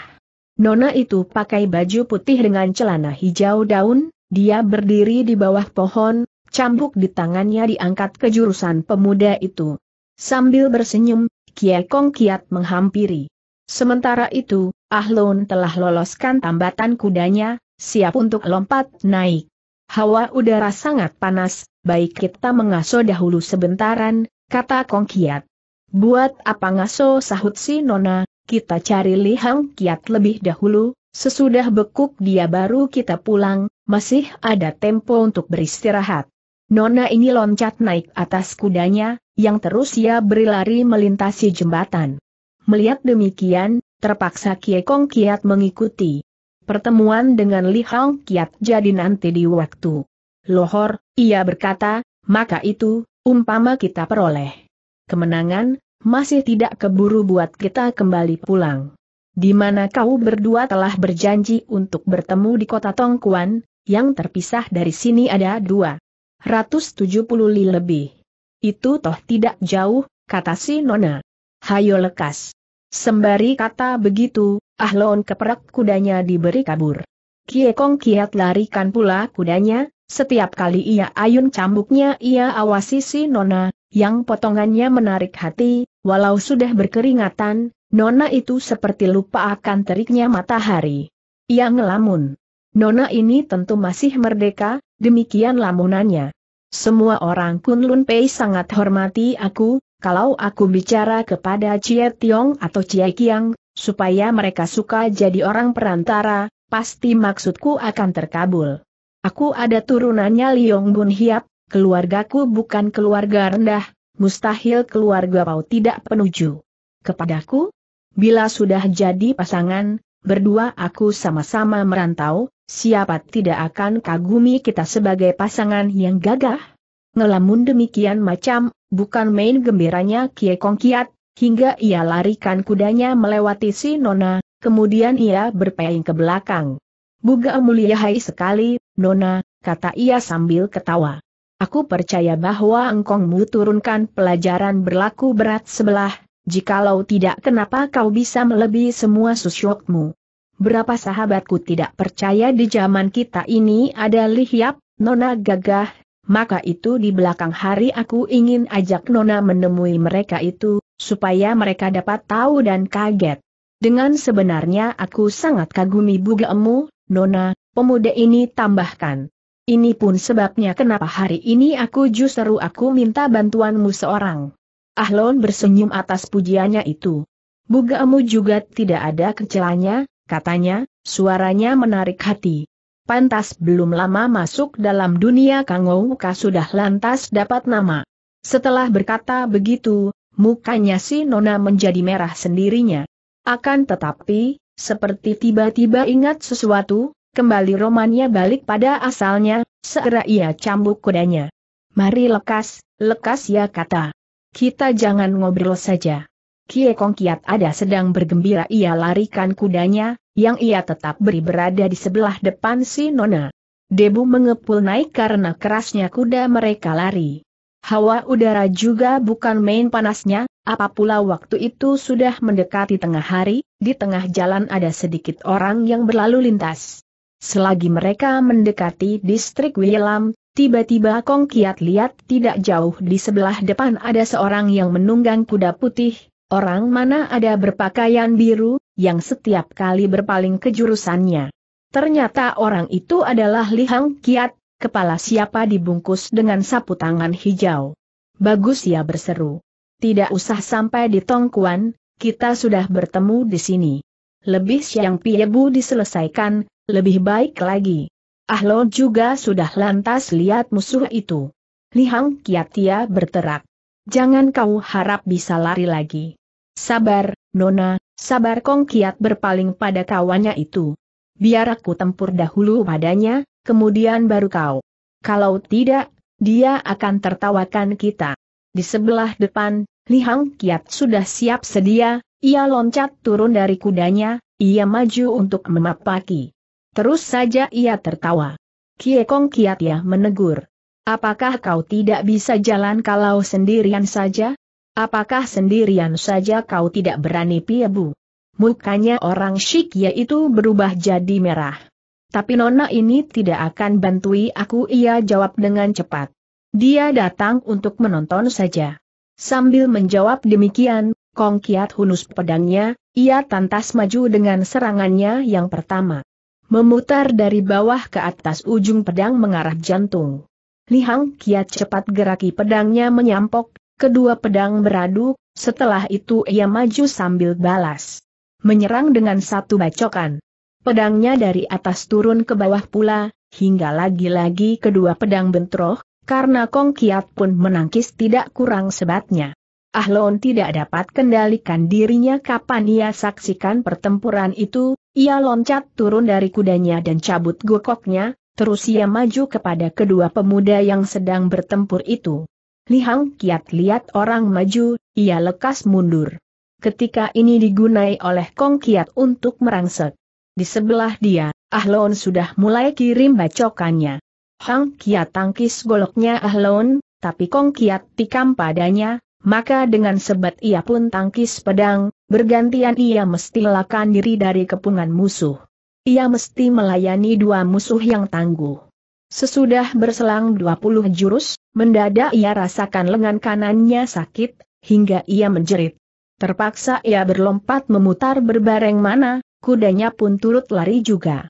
S1: Nona itu pakai baju putih dengan celana hijau daun, dia berdiri di bawah pohon, cambuk di tangannya diangkat ke jurusan pemuda itu. Sambil bersenyum, Kiekong Kiat menghampiri. Sementara itu, Ahlun telah loloskan tambatan kudanya, siap untuk lompat naik. Hawa udara sangat panas, baik kita mengaso dahulu sebentaran, kata Kong Kiat. Buat apa ngaso sahut si Nona, kita cari Lihang Kiat lebih dahulu, sesudah bekuk dia baru kita pulang, masih ada tempo untuk beristirahat. Nona ini loncat naik atas kudanya, yang terus ia berlari melintasi jembatan. Melihat demikian, terpaksa Kie Kong Kiat mengikuti. Pertemuan dengan Li Hong Kiat jadi nanti di waktu lohor, ia berkata, maka itu, umpama kita peroleh kemenangan, masih tidak keburu buat kita kembali pulang. Di mana kau berdua telah berjanji untuk bertemu di kota Tongkuan, yang terpisah dari sini ada dua. ratus tujuh puluh li lebih. Itu toh tidak jauh, kata si Nona. Hayo lekas. Sembari kata begitu, Ahlon keperak kudanya diberi kabur. Kiekong kiat larikan pula kudanya, setiap kali ia ayun cambuknya ia awasi si Nona, yang potongannya menarik hati, walau sudah berkeringatan, Nona itu seperti lupa akan teriknya matahari. Ia ngelamun. Nona ini tentu masih merdeka, demikian lamunannya. Semua orang Kunlun Pei sangat hormati aku, kalau aku bicara kepada Cie Tiong atau Cie Kiang, supaya mereka suka jadi orang perantara, pasti maksudku akan terkabul. Aku ada turunannya Liong Bun Hiap, keluargaku bukan keluarga rendah, mustahil keluarga pau tidak penuju. Kepadaku? Bila sudah jadi pasangan, berdua aku sama-sama merantau, siapa tidak akan kagumi kita sebagai pasangan yang gagah? Ngelamun demikian macam, bukan main gembiranya Kie Kong Kiat, hingga ia larikan kudanya melewati si Nona, kemudian ia berpaling ke belakang. Buga mulia hai sekali, Nona, kata ia sambil ketawa. Aku percaya bahwa engkongmu turunkan pelajaran berlaku berat sebelah, jikalau tidak kenapa kau bisa melebihi semua susyokmu. Berapa sahabatku tidak percaya di zaman kita ini ada lihiap, nona gagah, maka itu di belakang hari aku ingin ajak Nona menemui mereka itu, supaya mereka dapat tahu dan kaget. Dengan sebenarnya aku sangat kagumi bugemu, Nona, pemuda ini tambahkan. Ini pun sebabnya kenapa hari ini aku justru aku minta bantuanmu seorang. Ahlon bersenyum atas pujiannya itu. Bugamu juga tidak ada kecelanya, katanya, suaranya menarik hati pantas belum lama masuk dalam dunia Kangouka sudah lantas dapat nama. Setelah berkata begitu, mukanya si Nona menjadi merah sendirinya. Akan tetapi, seperti tiba-tiba ingat sesuatu, kembali romannya balik pada asalnya, segera ia cambuk kudanya. Mari lekas, lekas ya kata. Kita jangan ngobrol saja. Kie Kong Kiat ada sedang bergembira ia larikan kudanya, yang ia tetap beri berada di sebelah depan si Nona. Debu mengepul naik karena kerasnya kuda mereka lari. Hawa udara juga bukan main panasnya, apa waktu itu sudah mendekati tengah hari, di tengah jalan ada sedikit orang yang berlalu lintas. Selagi mereka mendekati distrik Wilam, tiba-tiba Kong Kiat lihat tidak jauh di sebelah depan ada seorang yang menunggang kuda putih, orang mana ada berpakaian biru, yang setiap kali berpaling ke jurusannya. Ternyata orang itu adalah Li Hang Kiat, kepala siapa dibungkus dengan sapu tangan hijau. Bagus ya berseru. Tidak usah sampai di Tongkuan, kita sudah bertemu di sini. Lebih siang Piebu diselesaikan, lebih baik lagi. Ah lo juga sudah lantas lihat musuh itu. Li Hang Kiatia berterak. Jangan kau harap bisa lari lagi. Sabar, Nona, sabar Kong Kiat berpaling pada kawannya itu. Biar aku tempur dahulu padanya, kemudian baru kau. Kalau tidak, dia akan tertawakan kita. Di sebelah depan, Li Hang Kiat sudah siap sedia, ia loncat turun dari kudanya, ia maju untuk memapaki. Terus saja ia tertawa. Kie Kong Kiat ya menegur. Apakah kau tidak bisa jalan kalau sendirian saja? Apakah sendirian saja kau tidak berani Piebu? Mukanya orang syik yaitu berubah jadi merah. Tapi nona ini tidak akan bantui aku ia jawab dengan cepat. Dia datang untuk menonton saja. Sambil menjawab demikian, Kong Kiat hunus pedangnya, ia tantas maju dengan serangannya yang pertama. Memutar dari bawah ke atas ujung pedang mengarah jantung. Lihang Kiat cepat geraki pedangnya menyampok Kedua pedang beradu, setelah itu ia maju sambil balas. Menyerang dengan satu bacokan. Pedangnya dari atas turun ke bawah pula, hingga lagi-lagi kedua pedang bentroh, karena Kong Kiat pun menangkis tidak kurang sebatnya. Ahlon tidak dapat kendalikan dirinya kapan ia saksikan pertempuran itu, ia loncat turun dari kudanya dan cabut gokoknya, terus ia maju kepada kedua pemuda yang sedang bertempur itu. Li Hang Kiat lihat orang maju, ia lekas mundur. Ketika ini digunai oleh Kong Kiat untuk merangsek. Di sebelah dia, Ah Ahlon sudah mulai kirim bacokannya. Hang Kiat tangkis goloknya Ah Ahlon, tapi Kong Kiat tikam padanya, maka dengan sebat ia pun tangkis pedang, bergantian ia mesti lakukan diri dari kepungan musuh. Ia mesti melayani dua musuh yang tangguh. Sesudah berselang 20 jurus, mendadak ia rasakan lengan kanannya sakit, hingga ia menjerit. Terpaksa ia berlompat memutar berbareng mana, kudanya pun turut lari juga.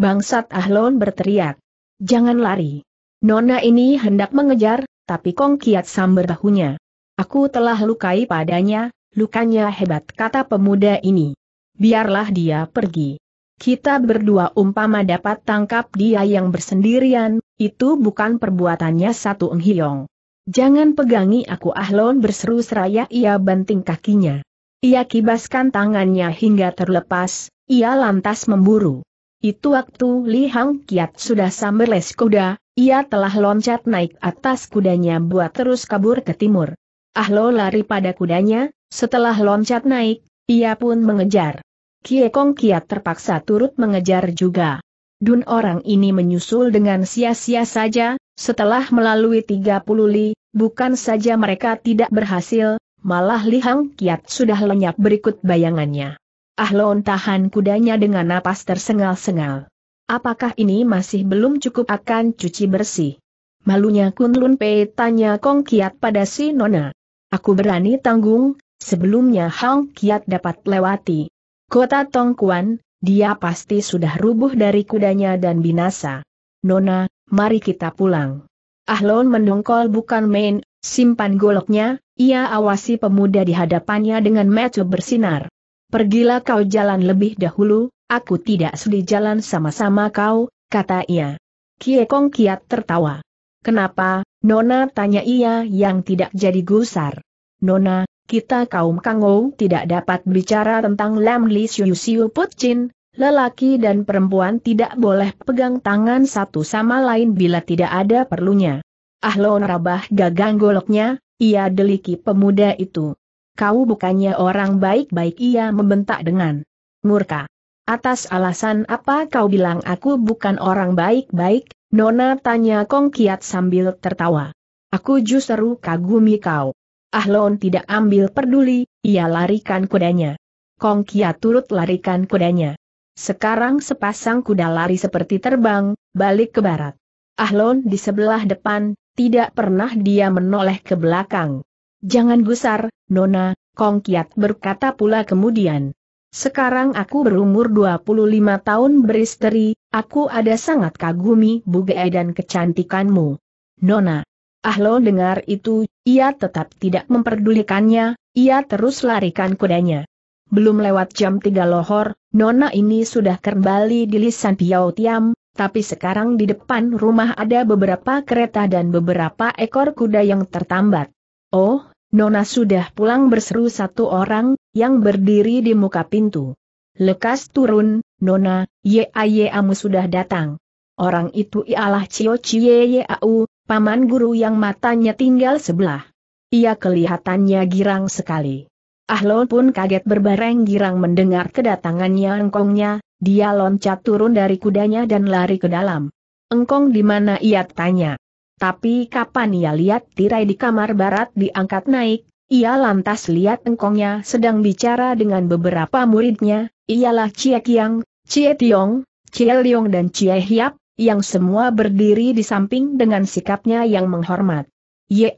S1: Bangsat Ahlon berteriak. Jangan lari. Nona ini hendak mengejar, tapi Kong Kiat sambar bahunya. Aku telah lukai padanya, lukanya hebat kata pemuda ini. Biarlah dia pergi. Kita berdua umpama dapat tangkap dia yang bersendirian, itu bukan perbuatannya satu enghiong. Jangan pegangi aku Ahlon berseru seraya ia banting kakinya. Ia kibaskan tangannya hingga terlepas, ia lantas memburu. Itu waktu Li Hang Kiat sudah les kuda, ia telah loncat naik atas kudanya buat terus kabur ke timur. Ahlo lari pada kudanya, setelah loncat naik, ia pun mengejar. Kong Kiat terpaksa turut mengejar juga. Dun orang ini menyusul dengan sia-sia saja, setelah melalui 30 li, bukan saja mereka tidak berhasil, malah Li Hang Kiat sudah lenyap berikut bayangannya. Ah Ahlon tahan kudanya dengan napas tersengal-sengal. Apakah ini masih belum cukup akan cuci bersih? Malunya Kunlun Pei tanya Kong Kiat pada si Nona. Aku berani tanggung, sebelumnya Hang Kiat dapat lewati. Kota Tongkuan, dia pasti sudah rubuh dari kudanya dan binasa. Nona, mari kita pulang. Ahlon mendongkol bukan main, simpan goloknya, ia awasi pemuda di hadapannya dengan mata bersinar. Pergilah kau jalan lebih dahulu, aku tidak sudi jalan sama-sama kau, kata ia. Kong kiat tertawa. Kenapa, Nona tanya ia yang tidak jadi gusar. Nona, kita kaum Kangou tidak dapat bicara tentang Lam Li Xiu Xiu Put Chin, lelaki dan perempuan tidak boleh pegang tangan satu sama lain bila tidak ada perlunya. Ahlon Rabah gagang goloknya, ia deliki pemuda itu. Kau bukannya orang baik-baik ia membentak dengan murka. Atas alasan apa kau bilang aku bukan orang baik-baik, Nona tanya Kong Kiat sambil tertawa. Aku justru kagumi kau. Ahlon tidak ambil peduli, ia larikan kudanya. Kong Kia turut larikan kudanya. Sekarang sepasang kuda lari seperti terbang, balik ke barat. Ahlon di sebelah depan, tidak pernah dia menoleh ke belakang. Jangan gusar, Nona, Kong Kiat berkata pula kemudian. Sekarang aku berumur 25 tahun beristri, aku ada sangat kagumi bugai dan kecantikanmu. Nona. Ahlo dengar itu, ia tetap tidak memperdulikannya, ia terus larikan kudanya. Belum lewat jam tiga lohor, Nona ini sudah kembali di lisan Piao Tiam, tapi sekarang di depan rumah ada beberapa kereta dan beberapa ekor kuda yang tertambat. Oh, Nona sudah pulang berseru satu orang, yang berdiri di muka pintu. Lekas turun, Nona, ye amu sudah datang. Orang itu ialah Cio Cie Yeau, Paman guru yang matanya tinggal sebelah. Ia kelihatannya girang sekali. Ahlon pun kaget berbareng girang mendengar kedatangannya engkongnya, dia loncat turun dari kudanya dan lari ke dalam. Engkong di mana ia tanya. Tapi kapan ia lihat tirai di kamar barat diangkat naik, ia lantas lihat engkongnya sedang bicara dengan beberapa muridnya, ialah Cie Kiang, Cie Tiong, Cie Liong dan Cie Hiap, yang semua berdiri di samping dengan sikapnya yang menghormat. Ya,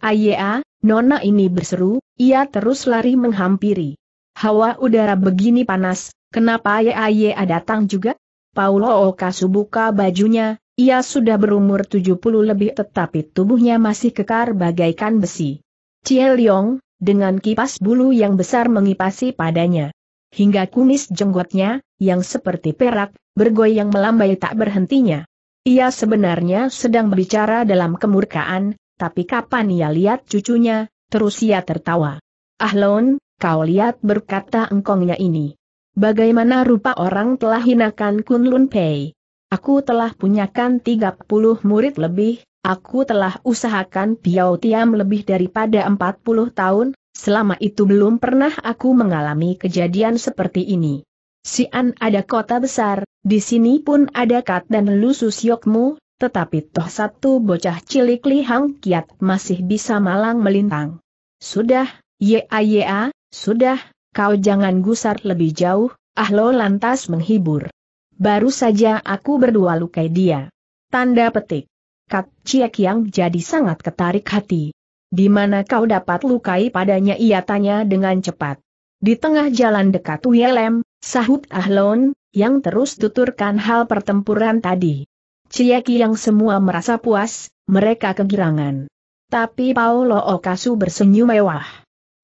S1: nona ini berseru, ia terus lari menghampiri. Hawa udara begini panas, kenapa Ya datang juga? Paulo Okasu buka bajunya, ia sudah berumur 70 lebih tetapi tubuhnya masih kekar bagaikan besi. Cie Leong, dengan kipas bulu yang besar mengipasi padanya. Hingga kumis jenggotnya, yang seperti perak, bergoyang melambai tak berhentinya. Ia sebenarnya sedang berbicara dalam kemurkaan, tapi kapan ia lihat cucunya, terus ia tertawa. Ahlon, kau lihat berkata engkongnya ini. Bagaimana rupa orang telah hinakan Kunlun Pei? Aku telah punyakan 30 murid lebih, aku telah usahakan Piao Tiam lebih daripada 40 tahun, selama itu belum pernah aku mengalami kejadian seperti ini. Sian ada kota besar, di sini pun ada Kat dan lusus yokmu, tetapi toh satu bocah cilik lihang Kiat masih bisa malang melintang. Sudah, ya ya, sudah, kau jangan gusar lebih jauh, Ahlo lantas menghibur. Baru saja aku berdua lukai dia. Tanda petik. Kat Ciek yang jadi sangat ketarik hati. Di mana kau dapat lukai padanya ia tanya dengan cepat. Di tengah jalan dekat Wielem, sahut Ahlon, yang terus tuturkan hal pertempuran tadi. Cieki yang semua merasa puas, mereka kegirangan. Tapi Paolo Okasu bersenyum mewah.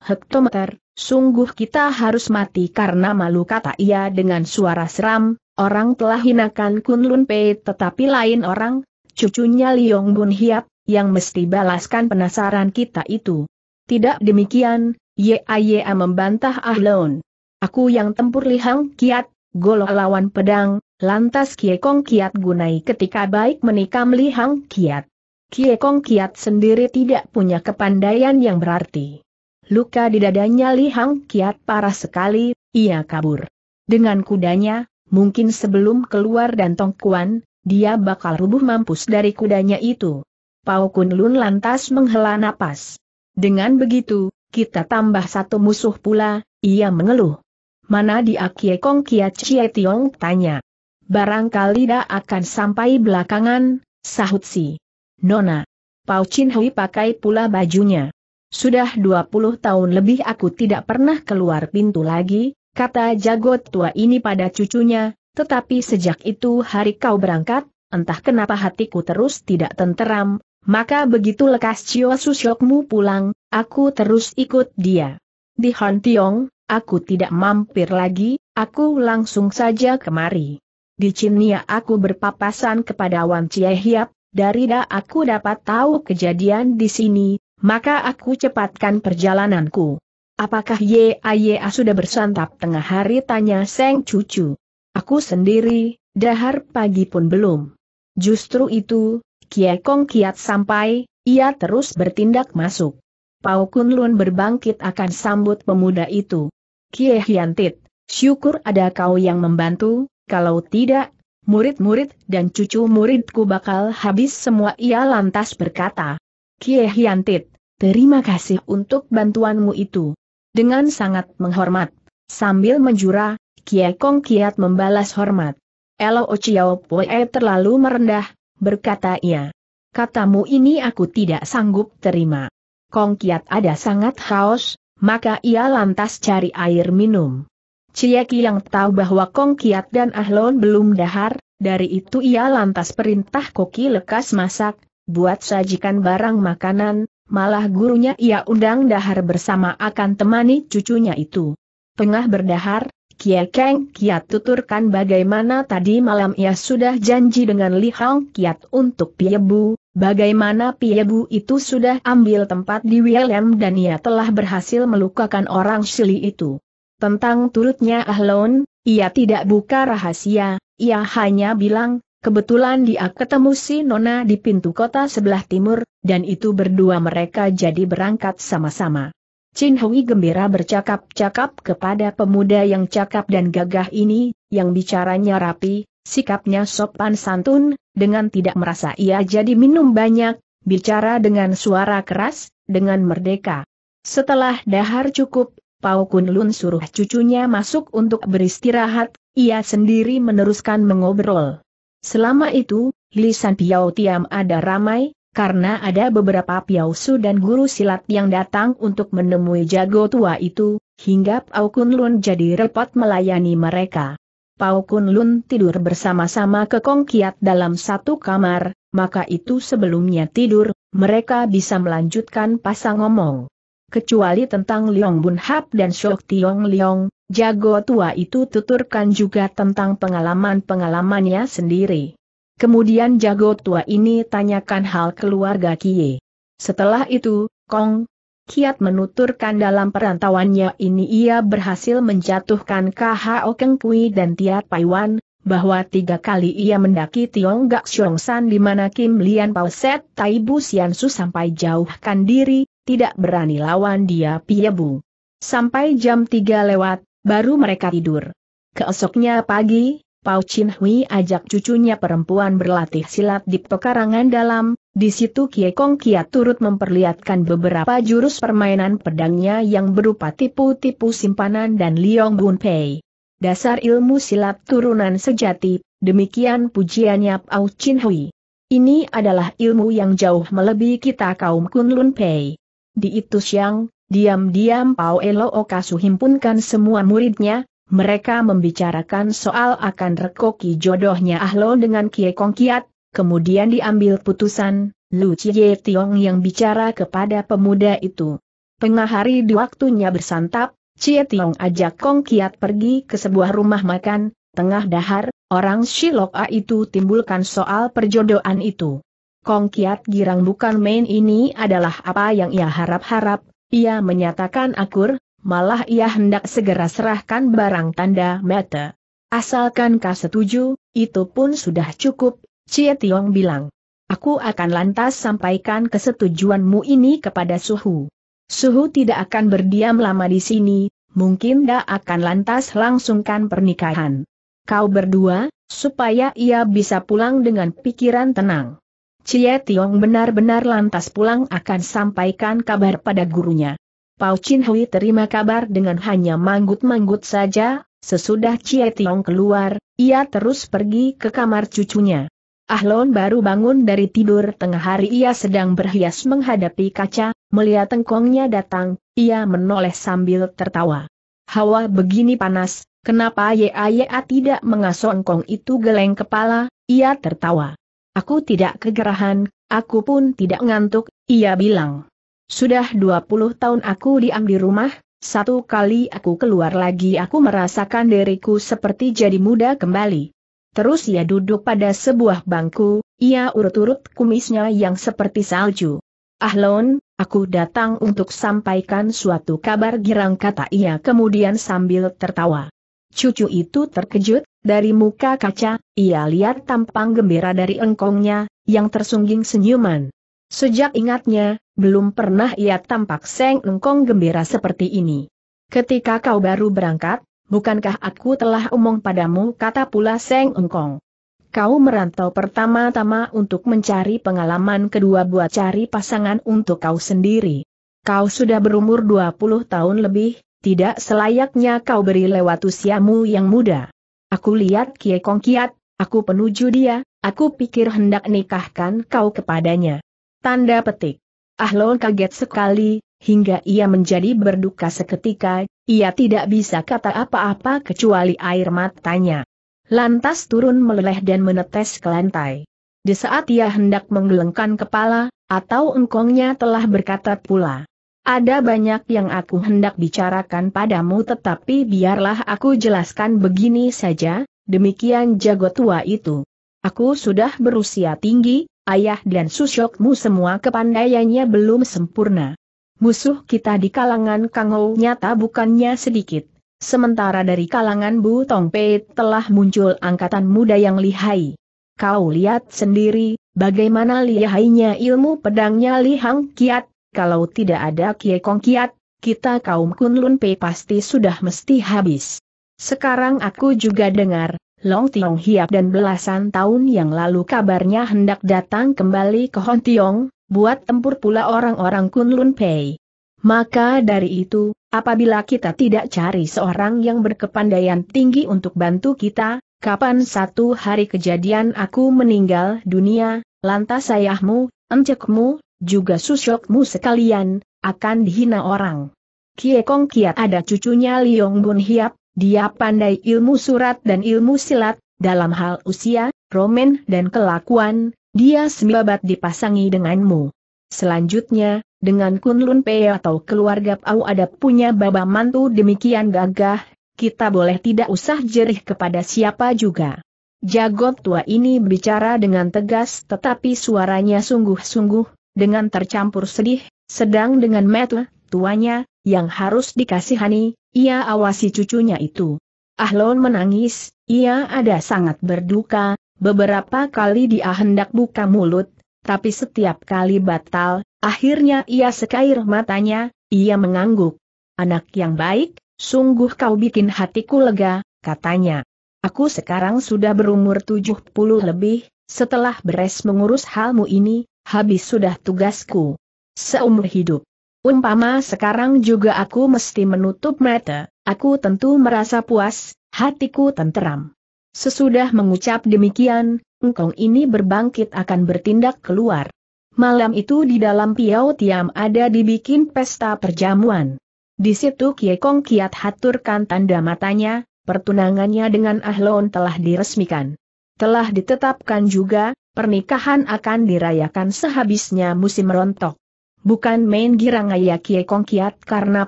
S1: Hektometer, sungguh kita harus mati karena malu kata ia dengan suara seram, orang telah hinakan Kunlun Pei tetapi lain orang, cucunya Liong Bun Hiap, yang mesti balaskan penasaran kita itu. Tidak demikian, Yaya membantah Ahlon. Aku yang tempur lihang kiat, golok lawan pedang, lantas kie kong kiat gunai ketika baik menikam lihang kiat. Kie kong kiat sendiri tidak punya kepandaian yang berarti. Luka di dadanya lihang kiat parah sekali, ia kabur. Dengan kudanya, mungkin sebelum keluar dan tongkuan, dia bakal rubuh mampus dari kudanya itu. Pau Kun Lun lantas menghela napas. Dengan begitu, kita tambah satu musuh pula, ia mengeluh. Mana dia Kie Kong Kia Chie Tiong tanya. Barangkali dah akan sampai belakangan, sahut si. Nona. Pau Chin Hui pakai pula bajunya. Sudah 20 tahun lebih aku tidak pernah keluar pintu lagi, kata jagot tua ini pada cucunya, tetapi sejak itu hari kau berangkat, entah kenapa hatiku terus tidak tenteram, maka begitu lekas Cio Susyokmu pulang, aku terus ikut dia. Di Han Tiong, aku tidak mampir lagi, aku langsung saja kemari. Di Cinia aku berpapasan kepada Wan Chie Hiap, dari da aku dapat tahu kejadian di sini, maka aku cepatkan perjalananku. Apakah Ye YAYA sudah bersantap tengah hari tanya Seng Cucu. Aku sendiri, dahar pagi pun belum. Justru itu, Kie Kong kiat sampai, ia terus bertindak masuk. Pau Lun berbangkit akan sambut pemuda itu. Kie Tit, syukur ada kau yang membantu, kalau tidak, murid-murid dan cucu muridku bakal habis semua ia lantas berkata. Kie Tit, terima kasih untuk bantuanmu itu. Dengan sangat menghormat, sambil menjura, Kie Kong Kiat membalas hormat. Elo Ociao Poe terlalu merendah, berkata ia. Katamu ini aku tidak sanggup terima. Kong Kiat ada sangat haus, maka ia lantas cari air minum. Cieki yang tahu bahwa Kong Kiat dan Ahlon belum dahar, dari itu ia lantas perintah koki lekas masak, buat sajikan barang makanan, malah gurunya ia undang dahar bersama akan temani cucunya itu. Tengah berdahar, Kia Kang Kiat tuturkan bagaimana tadi malam ia sudah janji dengan Li Hang Kiat untuk Piebu, bagaimana Piebu itu sudah ambil tempat di Wilhelm dan ia telah berhasil melukakan orang Shili itu. Tentang turutnya Ahlon, ia tidak buka rahasia, ia hanya bilang, Kebetulan dia ketemu si Nona di pintu kota sebelah timur, dan itu berdua mereka jadi berangkat sama-sama. Chin Hui gembira bercakap-cakap kepada pemuda yang cakap dan gagah ini, yang bicaranya rapi, sikapnya sopan santun, dengan tidak merasa ia jadi minum banyak, bicara dengan suara keras, dengan merdeka. Setelah dahar cukup, Pau Kun Lun suruh cucunya masuk untuk beristirahat, ia sendiri meneruskan mengobrol. Selama itu, lisan Piao Tiam ada ramai, karena ada beberapa piausu dan guru silat yang datang untuk menemui jago tua itu, hingga Pau Kun Lun jadi repot melayani mereka. Pau Kun Lun tidur bersama-sama ke Kong Kiat dalam satu kamar, maka itu sebelumnya tidur, mereka bisa melanjutkan pasang ngomong. Kecuali tentang Liong Bun Hap dan Shok Tiong Liong, jago tua itu tuturkan juga tentang pengalaman-pengalamannya sendiri. Kemudian jago tua ini tanyakan hal keluarga Kie. Setelah itu, Kong Kiat menuturkan dalam perantauannya ini ia berhasil menjatuhkan KHO Keng Kui dan Tiat pai wan, bahwa tiga kali ia mendaki gak Siong san di mana Kim Lian Pao Set Tai Bu Sian Su sampai jauhkan diri, tidak berani lawan dia pia Bu. Sampai jam tiga lewat, baru mereka tidur. Keesoknya pagi, Pau Chin Hui ajak cucunya perempuan berlatih silat di pekarangan dalam, di situ Kie Kong Kia turut memperlihatkan beberapa jurus permainan pedangnya yang berupa tipu-tipu simpanan dan Liong Bun Pei. Dasar ilmu silat turunan sejati, demikian pujiannya Pau Chin Hui. Ini adalah ilmu yang jauh melebihi kita kaum Kun Lun Pei. Di itu siang, diam-diam Pau Elo Okasu himpunkan semua muridnya, mereka membicarakan soal akan rekoki jodohnya Ahlo dengan Kie Kong Kiat, kemudian diambil putusan, Lu Chie Tiong yang bicara kepada pemuda itu. Tengah hari di waktunya bersantap, Chie Tiong ajak Kong Kiat pergi ke sebuah rumah makan, tengah dahar, orang A itu timbulkan soal perjodohan itu. Kong Kiat girang bukan main ini adalah apa yang ia harap-harap, ia menyatakan akur, malah ia hendak segera serahkan barang tanda mata. Asalkan kau setuju, itu pun sudah cukup, Cie Tiong bilang. Aku akan lantas sampaikan kesetujuanmu ini kepada Suhu. Suhu tidak akan berdiam lama di sini, mungkin dia akan lantas langsungkan pernikahan. Kau berdua, supaya ia bisa pulang dengan pikiran tenang. Cie Tiong benar-benar lantas pulang akan sampaikan kabar pada gurunya. Pao Chin Hui terima kabar dengan hanya manggut-manggut saja, sesudah Cie Tiong keluar, ia terus pergi ke kamar cucunya. Ah Ahlon baru bangun dari tidur tengah hari ia sedang berhias menghadapi kaca, melihat tengkongnya datang, ia menoleh sambil tertawa. Hawa begini panas, kenapa Ye Aye A tidak mengasuh engkong itu geleng kepala, ia tertawa. Aku tidak kegerahan, aku pun tidak ngantuk, ia bilang. Sudah 20 tahun aku diam di rumah, satu kali aku keluar lagi aku merasakan diriku seperti jadi muda kembali. Terus ia duduk pada sebuah bangku, ia urut-urut kumisnya yang seperti salju. Ahlon, aku datang untuk sampaikan suatu kabar girang kata ia kemudian sambil tertawa. Cucu itu terkejut, dari muka kaca, ia lihat tampang gembira dari engkongnya, yang tersungging senyuman. Sejak ingatnya, belum pernah ia tampak Seng Engkong gembira seperti ini. Ketika kau baru berangkat, bukankah aku telah omong padamu kata pula Seng Engkong. Kau merantau pertama-tama untuk mencari pengalaman kedua buat cari pasangan untuk kau sendiri. Kau sudah berumur 20 tahun lebih, tidak selayaknya kau beri lewat usiamu yang muda. Aku lihat Kie Kong Kiat, aku penuju dia, aku pikir hendak nikahkan kau kepadanya. Tanda petik. Ahlol kaget sekali, hingga ia menjadi berduka seketika, ia tidak bisa kata apa-apa kecuali air matanya. Lantas turun meleleh dan menetes ke lantai. Di saat ia hendak menggelengkan kepala, atau engkongnya telah berkata pula. Ada banyak yang aku hendak bicarakan padamu tetapi biarlah aku jelaskan begini saja, demikian jago tua itu. Aku sudah berusia tinggi, ayah dan susyokmu semua kepandaiannya belum sempurna. Musuh kita di kalangan Kang Ho nyata bukannya sedikit. Sementara dari kalangan Bu Tongpei telah muncul angkatan muda yang lihai. Kau lihat sendiri, bagaimana lihainya ilmu pedangnya Li Hang Kiat, kalau tidak ada Kie Kong Kiat, kita kaum Kunlun Pei pasti sudah mesti habis. Sekarang aku juga dengar, Long Tiong Hiap dan belasan tahun yang lalu kabarnya hendak datang kembali ke Hon Tiong, buat tempur pula orang-orang Kunlun Pei. Maka dari itu, apabila kita tidak cari seorang yang berkepandaian tinggi untuk bantu kita, kapan satu hari kejadian aku meninggal dunia, lantas sayahmu, encekmu, juga susyokmu sekalian, akan dihina orang. Kie Kong Kiat ada cucunya Liong Bun Hiap, dia pandai ilmu surat dan ilmu silat, dalam hal usia, romen dan kelakuan, dia sembabat dipasangi denganmu. Selanjutnya, dengan Kunlun Pei atau keluarga Pau ada punya baba mantu demikian gagah, kita boleh tidak usah jerih kepada siapa juga. Jagot tua ini bicara dengan tegas tetapi suaranya sungguh-sungguh, dengan tercampur sedih, sedang dengan metu, tuanya, yang harus dikasihani, ia awasi cucunya itu. Ahlon menangis, ia ada sangat berduka, beberapa kali dia hendak buka mulut, tapi setiap kali batal, akhirnya ia sekair matanya, ia mengangguk. Anak yang baik, sungguh kau bikin hatiku lega, katanya. Aku sekarang sudah berumur 70 lebih, setelah beres mengurus halmu ini, habis sudah tugasku. Seumur hidup. Umpama sekarang juga aku mesti menutup mata, aku tentu merasa puas, hatiku tenteram. Sesudah mengucap demikian, engkong ini berbangkit akan bertindak keluar. Malam itu di dalam Piau Tiam ada dibikin pesta perjamuan. Di situ Kong kiat haturkan tanda matanya, pertunangannya dengan Ahlon telah diresmikan. Telah ditetapkan juga, pernikahan akan dirayakan sehabisnya musim rontok bukan main girang ayah Kie Kong karena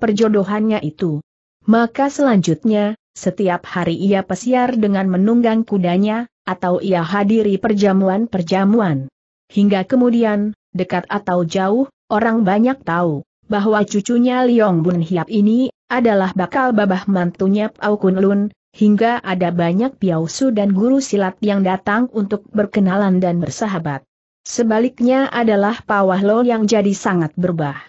S1: perjodohannya itu. Maka selanjutnya, setiap hari ia pesiar dengan menunggang kudanya, atau ia hadiri perjamuan-perjamuan. Hingga kemudian, dekat atau jauh, orang banyak tahu bahwa cucunya Liong Bun Hiap ini adalah bakal babah mantunya Pau Kun Lun, hingga ada banyak piausu dan guru silat yang datang untuk berkenalan dan bersahabat. Sebaliknya adalah pawah Lo yang jadi sangat berubah.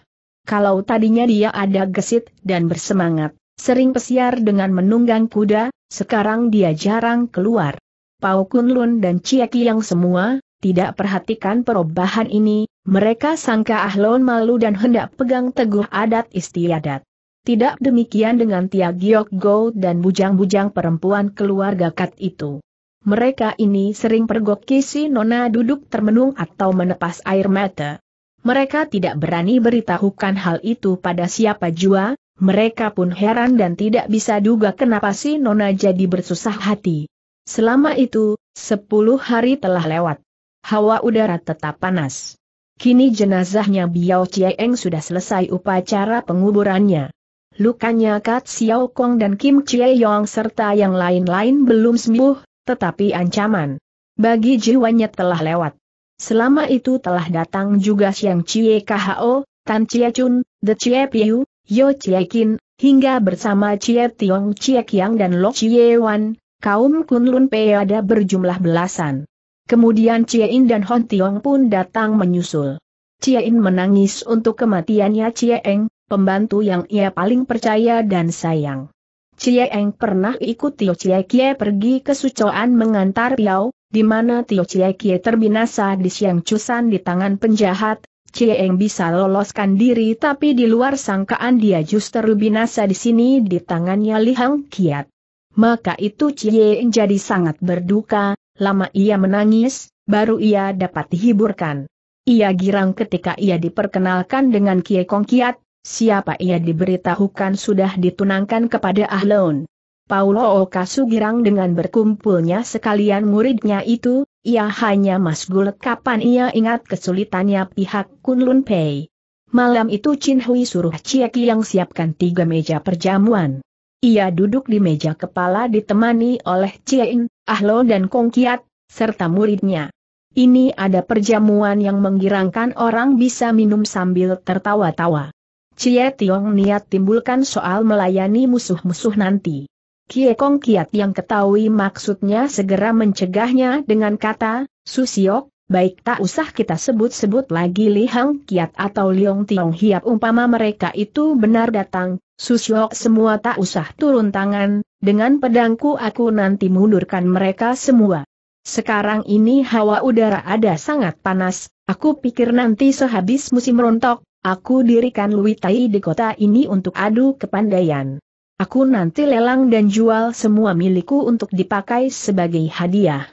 S1: Kalau tadinya dia ada gesit dan bersemangat, sering pesiar dengan menunggang kuda, sekarang dia jarang keluar. Pau Kunlun dan Cieki yang semua, tidak perhatikan perubahan ini, mereka sangka Ahlon malu dan hendak pegang teguh adat istiadat. Tidak demikian dengan Tia Giok Go dan bujang-bujang perempuan keluarga Kat itu. Mereka ini sering pergok si Nona duduk termenung atau menepas air mata. Mereka tidak berani beritahukan hal itu pada siapa jua, mereka pun heran dan tidak bisa duga kenapa si Nona jadi bersusah hati. Selama itu, sepuluh hari telah lewat. Hawa udara tetap panas. Kini jenazahnya Biao Chieng sudah selesai upacara penguburannya. Lukanya Kat Xiao Kong dan Kim Chie Yong serta yang lain-lain belum sembuh, tetapi ancaman bagi jiwanya telah lewat. Selama itu telah datang juga siang Chie Kho, Tan Chie Chun, The Chie Piu, Yo Chie Kin, hingga bersama Chie Tiong Chie Kiang dan Lo Chie Wan, kaum Kunlun ada berjumlah belasan. Kemudian Chie In dan Hon Tiong pun datang menyusul. Chie In menangis untuk kematiannya Chie Eng, pembantu yang ia paling percaya dan sayang. Cie Eng pernah ikut Tio Cie Kie pergi ke Sucoan mengantar Piau, di mana Tio Cie Kie terbinasa di siang cusan di tangan penjahat, Cie Eng bisa loloskan diri tapi di luar sangkaan dia justru binasa di sini di tangannya Li Hang Kiat. Maka itu Cie Eng jadi sangat berduka, lama ia menangis, baru ia dapat dihiburkan. Ia girang ketika ia diperkenalkan dengan Kie Kong Kiat, Siapa ia diberitahukan sudah ditunangkan kepada Ahlon. Paulo Sugirang dengan berkumpulnya sekalian muridnya itu, ia hanya masgul kapan ia ingat kesulitannya pihak Kunlun Pei. Malam itu Chin Hui suruh Cieki yang siapkan tiga meja perjamuan. Ia duduk di meja kepala ditemani oleh Chien, Ahlo dan Kong Kiat, serta muridnya. Ini ada perjamuan yang menggirangkan orang bisa minum sambil tertawa-tawa. Cie Tiong niat timbulkan soal melayani musuh-musuh nanti. Kie Kong Kiat yang ketahui maksudnya segera mencegahnya dengan kata, Susiok, baik tak usah kita sebut-sebut lagi Li Hang Kiat atau Liong Tiong Hiap umpama mereka itu benar datang, Susiok semua tak usah turun tangan, dengan pedangku aku nanti mundurkan mereka semua. Sekarang ini hawa udara ada sangat panas, aku pikir nanti sehabis musim rontok, Aku dirikan Luitai di kota ini untuk adu kepandaian. Aku nanti lelang dan jual semua milikku untuk dipakai sebagai hadiah.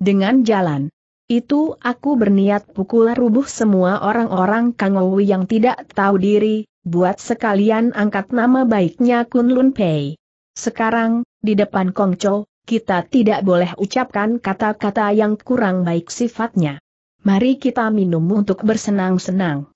S1: Dengan jalan itu aku berniat pukul rubuh semua orang-orang Kangowu yang tidak tahu diri, buat sekalian angkat nama baiknya Kunlun Pei. Sekarang, di depan Kongco, kita tidak boleh ucapkan kata-kata yang kurang baik sifatnya. Mari kita minum untuk bersenang-senang.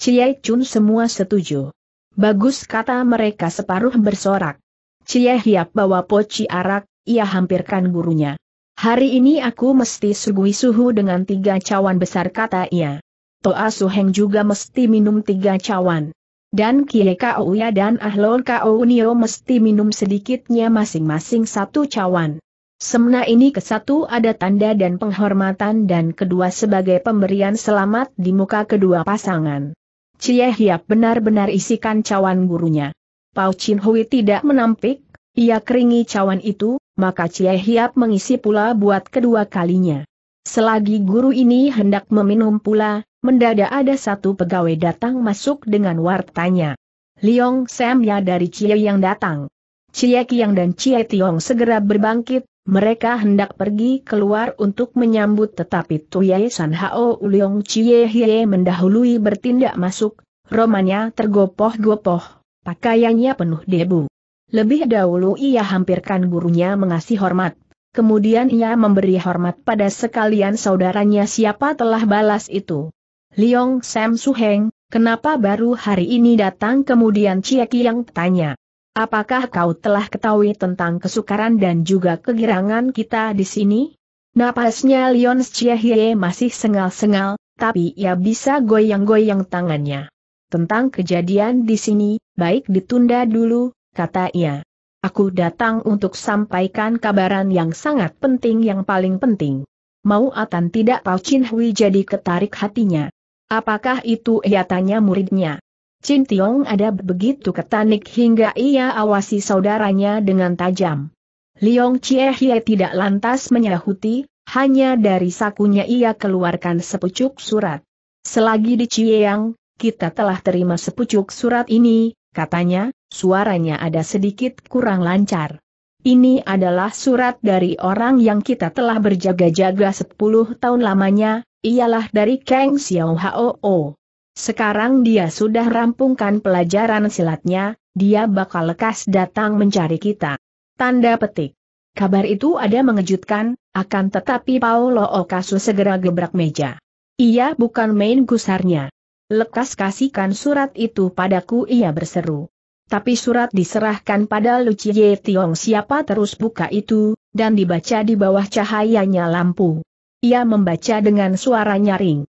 S1: Ciai Chun semua setuju. Bagus kata mereka separuh bersorak. Ciai Hiap bawa poci arak, ia hampirkan gurunya. Hari ini aku mesti sugwi suhu dengan tiga cawan besar kata ia. Toa Suheng juga mesti minum tiga cawan. Dan Kie Uya dan Ahlon Kaunio mesti minum sedikitnya masing-masing satu cawan. Semna ini ke satu ada tanda dan penghormatan dan kedua sebagai pemberian selamat di muka kedua pasangan. Cie Hiap benar-benar isikan cawan gurunya. Pau Chin Hui tidak menampik, ia keringi cawan itu, maka Cie Hiap mengisi pula buat kedua kalinya. Selagi guru ini hendak meminum pula, mendadak ada satu pegawai datang masuk dengan wartanya. Liong ya dari Cie yang datang. Cie Kiang dan Cie Tiong segera berbangkit, mereka hendak pergi keluar untuk menyambut tetapi Tuyai San Hao Uliong Chie Hie mendahului bertindak masuk, Romanya tergopoh-gopoh, pakaiannya penuh debu. Lebih dahulu ia hampirkan gurunya mengasih hormat, kemudian ia memberi hormat pada sekalian saudaranya siapa telah balas itu. Liong Sam Suheng, kenapa baru hari ini datang kemudian Cie Kiang tanya. Apakah kau telah ketahui tentang kesukaran dan juga kegirangan kita di sini? Napasnya Leon Chiahie masih sengal-sengal, tapi ia bisa goyang-goyang tangannya. Tentang kejadian di sini, baik ditunda dulu, kata ia. Aku datang untuk sampaikan kabaran yang sangat penting yang paling penting. Mau atau tidak Pao Chin Hui jadi ketarik hatinya. Apakah itu ia tanya muridnya? Chin Tiong ada begitu ketanik hingga ia awasi saudaranya dengan tajam. Liong Chie Hie tidak lantas menyahuti, hanya dari sakunya ia keluarkan sepucuk surat. Selagi di Yang, kita telah terima sepucuk surat ini, katanya, suaranya ada sedikit kurang lancar. Ini adalah surat dari orang yang kita telah berjaga-jaga 10 tahun lamanya, ialah dari Kang Xiao Hao. Sekarang dia sudah rampungkan pelajaran silatnya, dia bakal lekas datang mencari kita. Tanda petik. Kabar itu ada mengejutkan, akan tetapi Paolo Okasu segera gebrak meja. Ia bukan main gusarnya. Lekas kasihkan surat itu padaku ia berseru. Tapi surat diserahkan pada Lucie Tiong siapa terus buka itu, dan dibaca di bawah cahayanya lampu. Ia membaca dengan suara nyaring.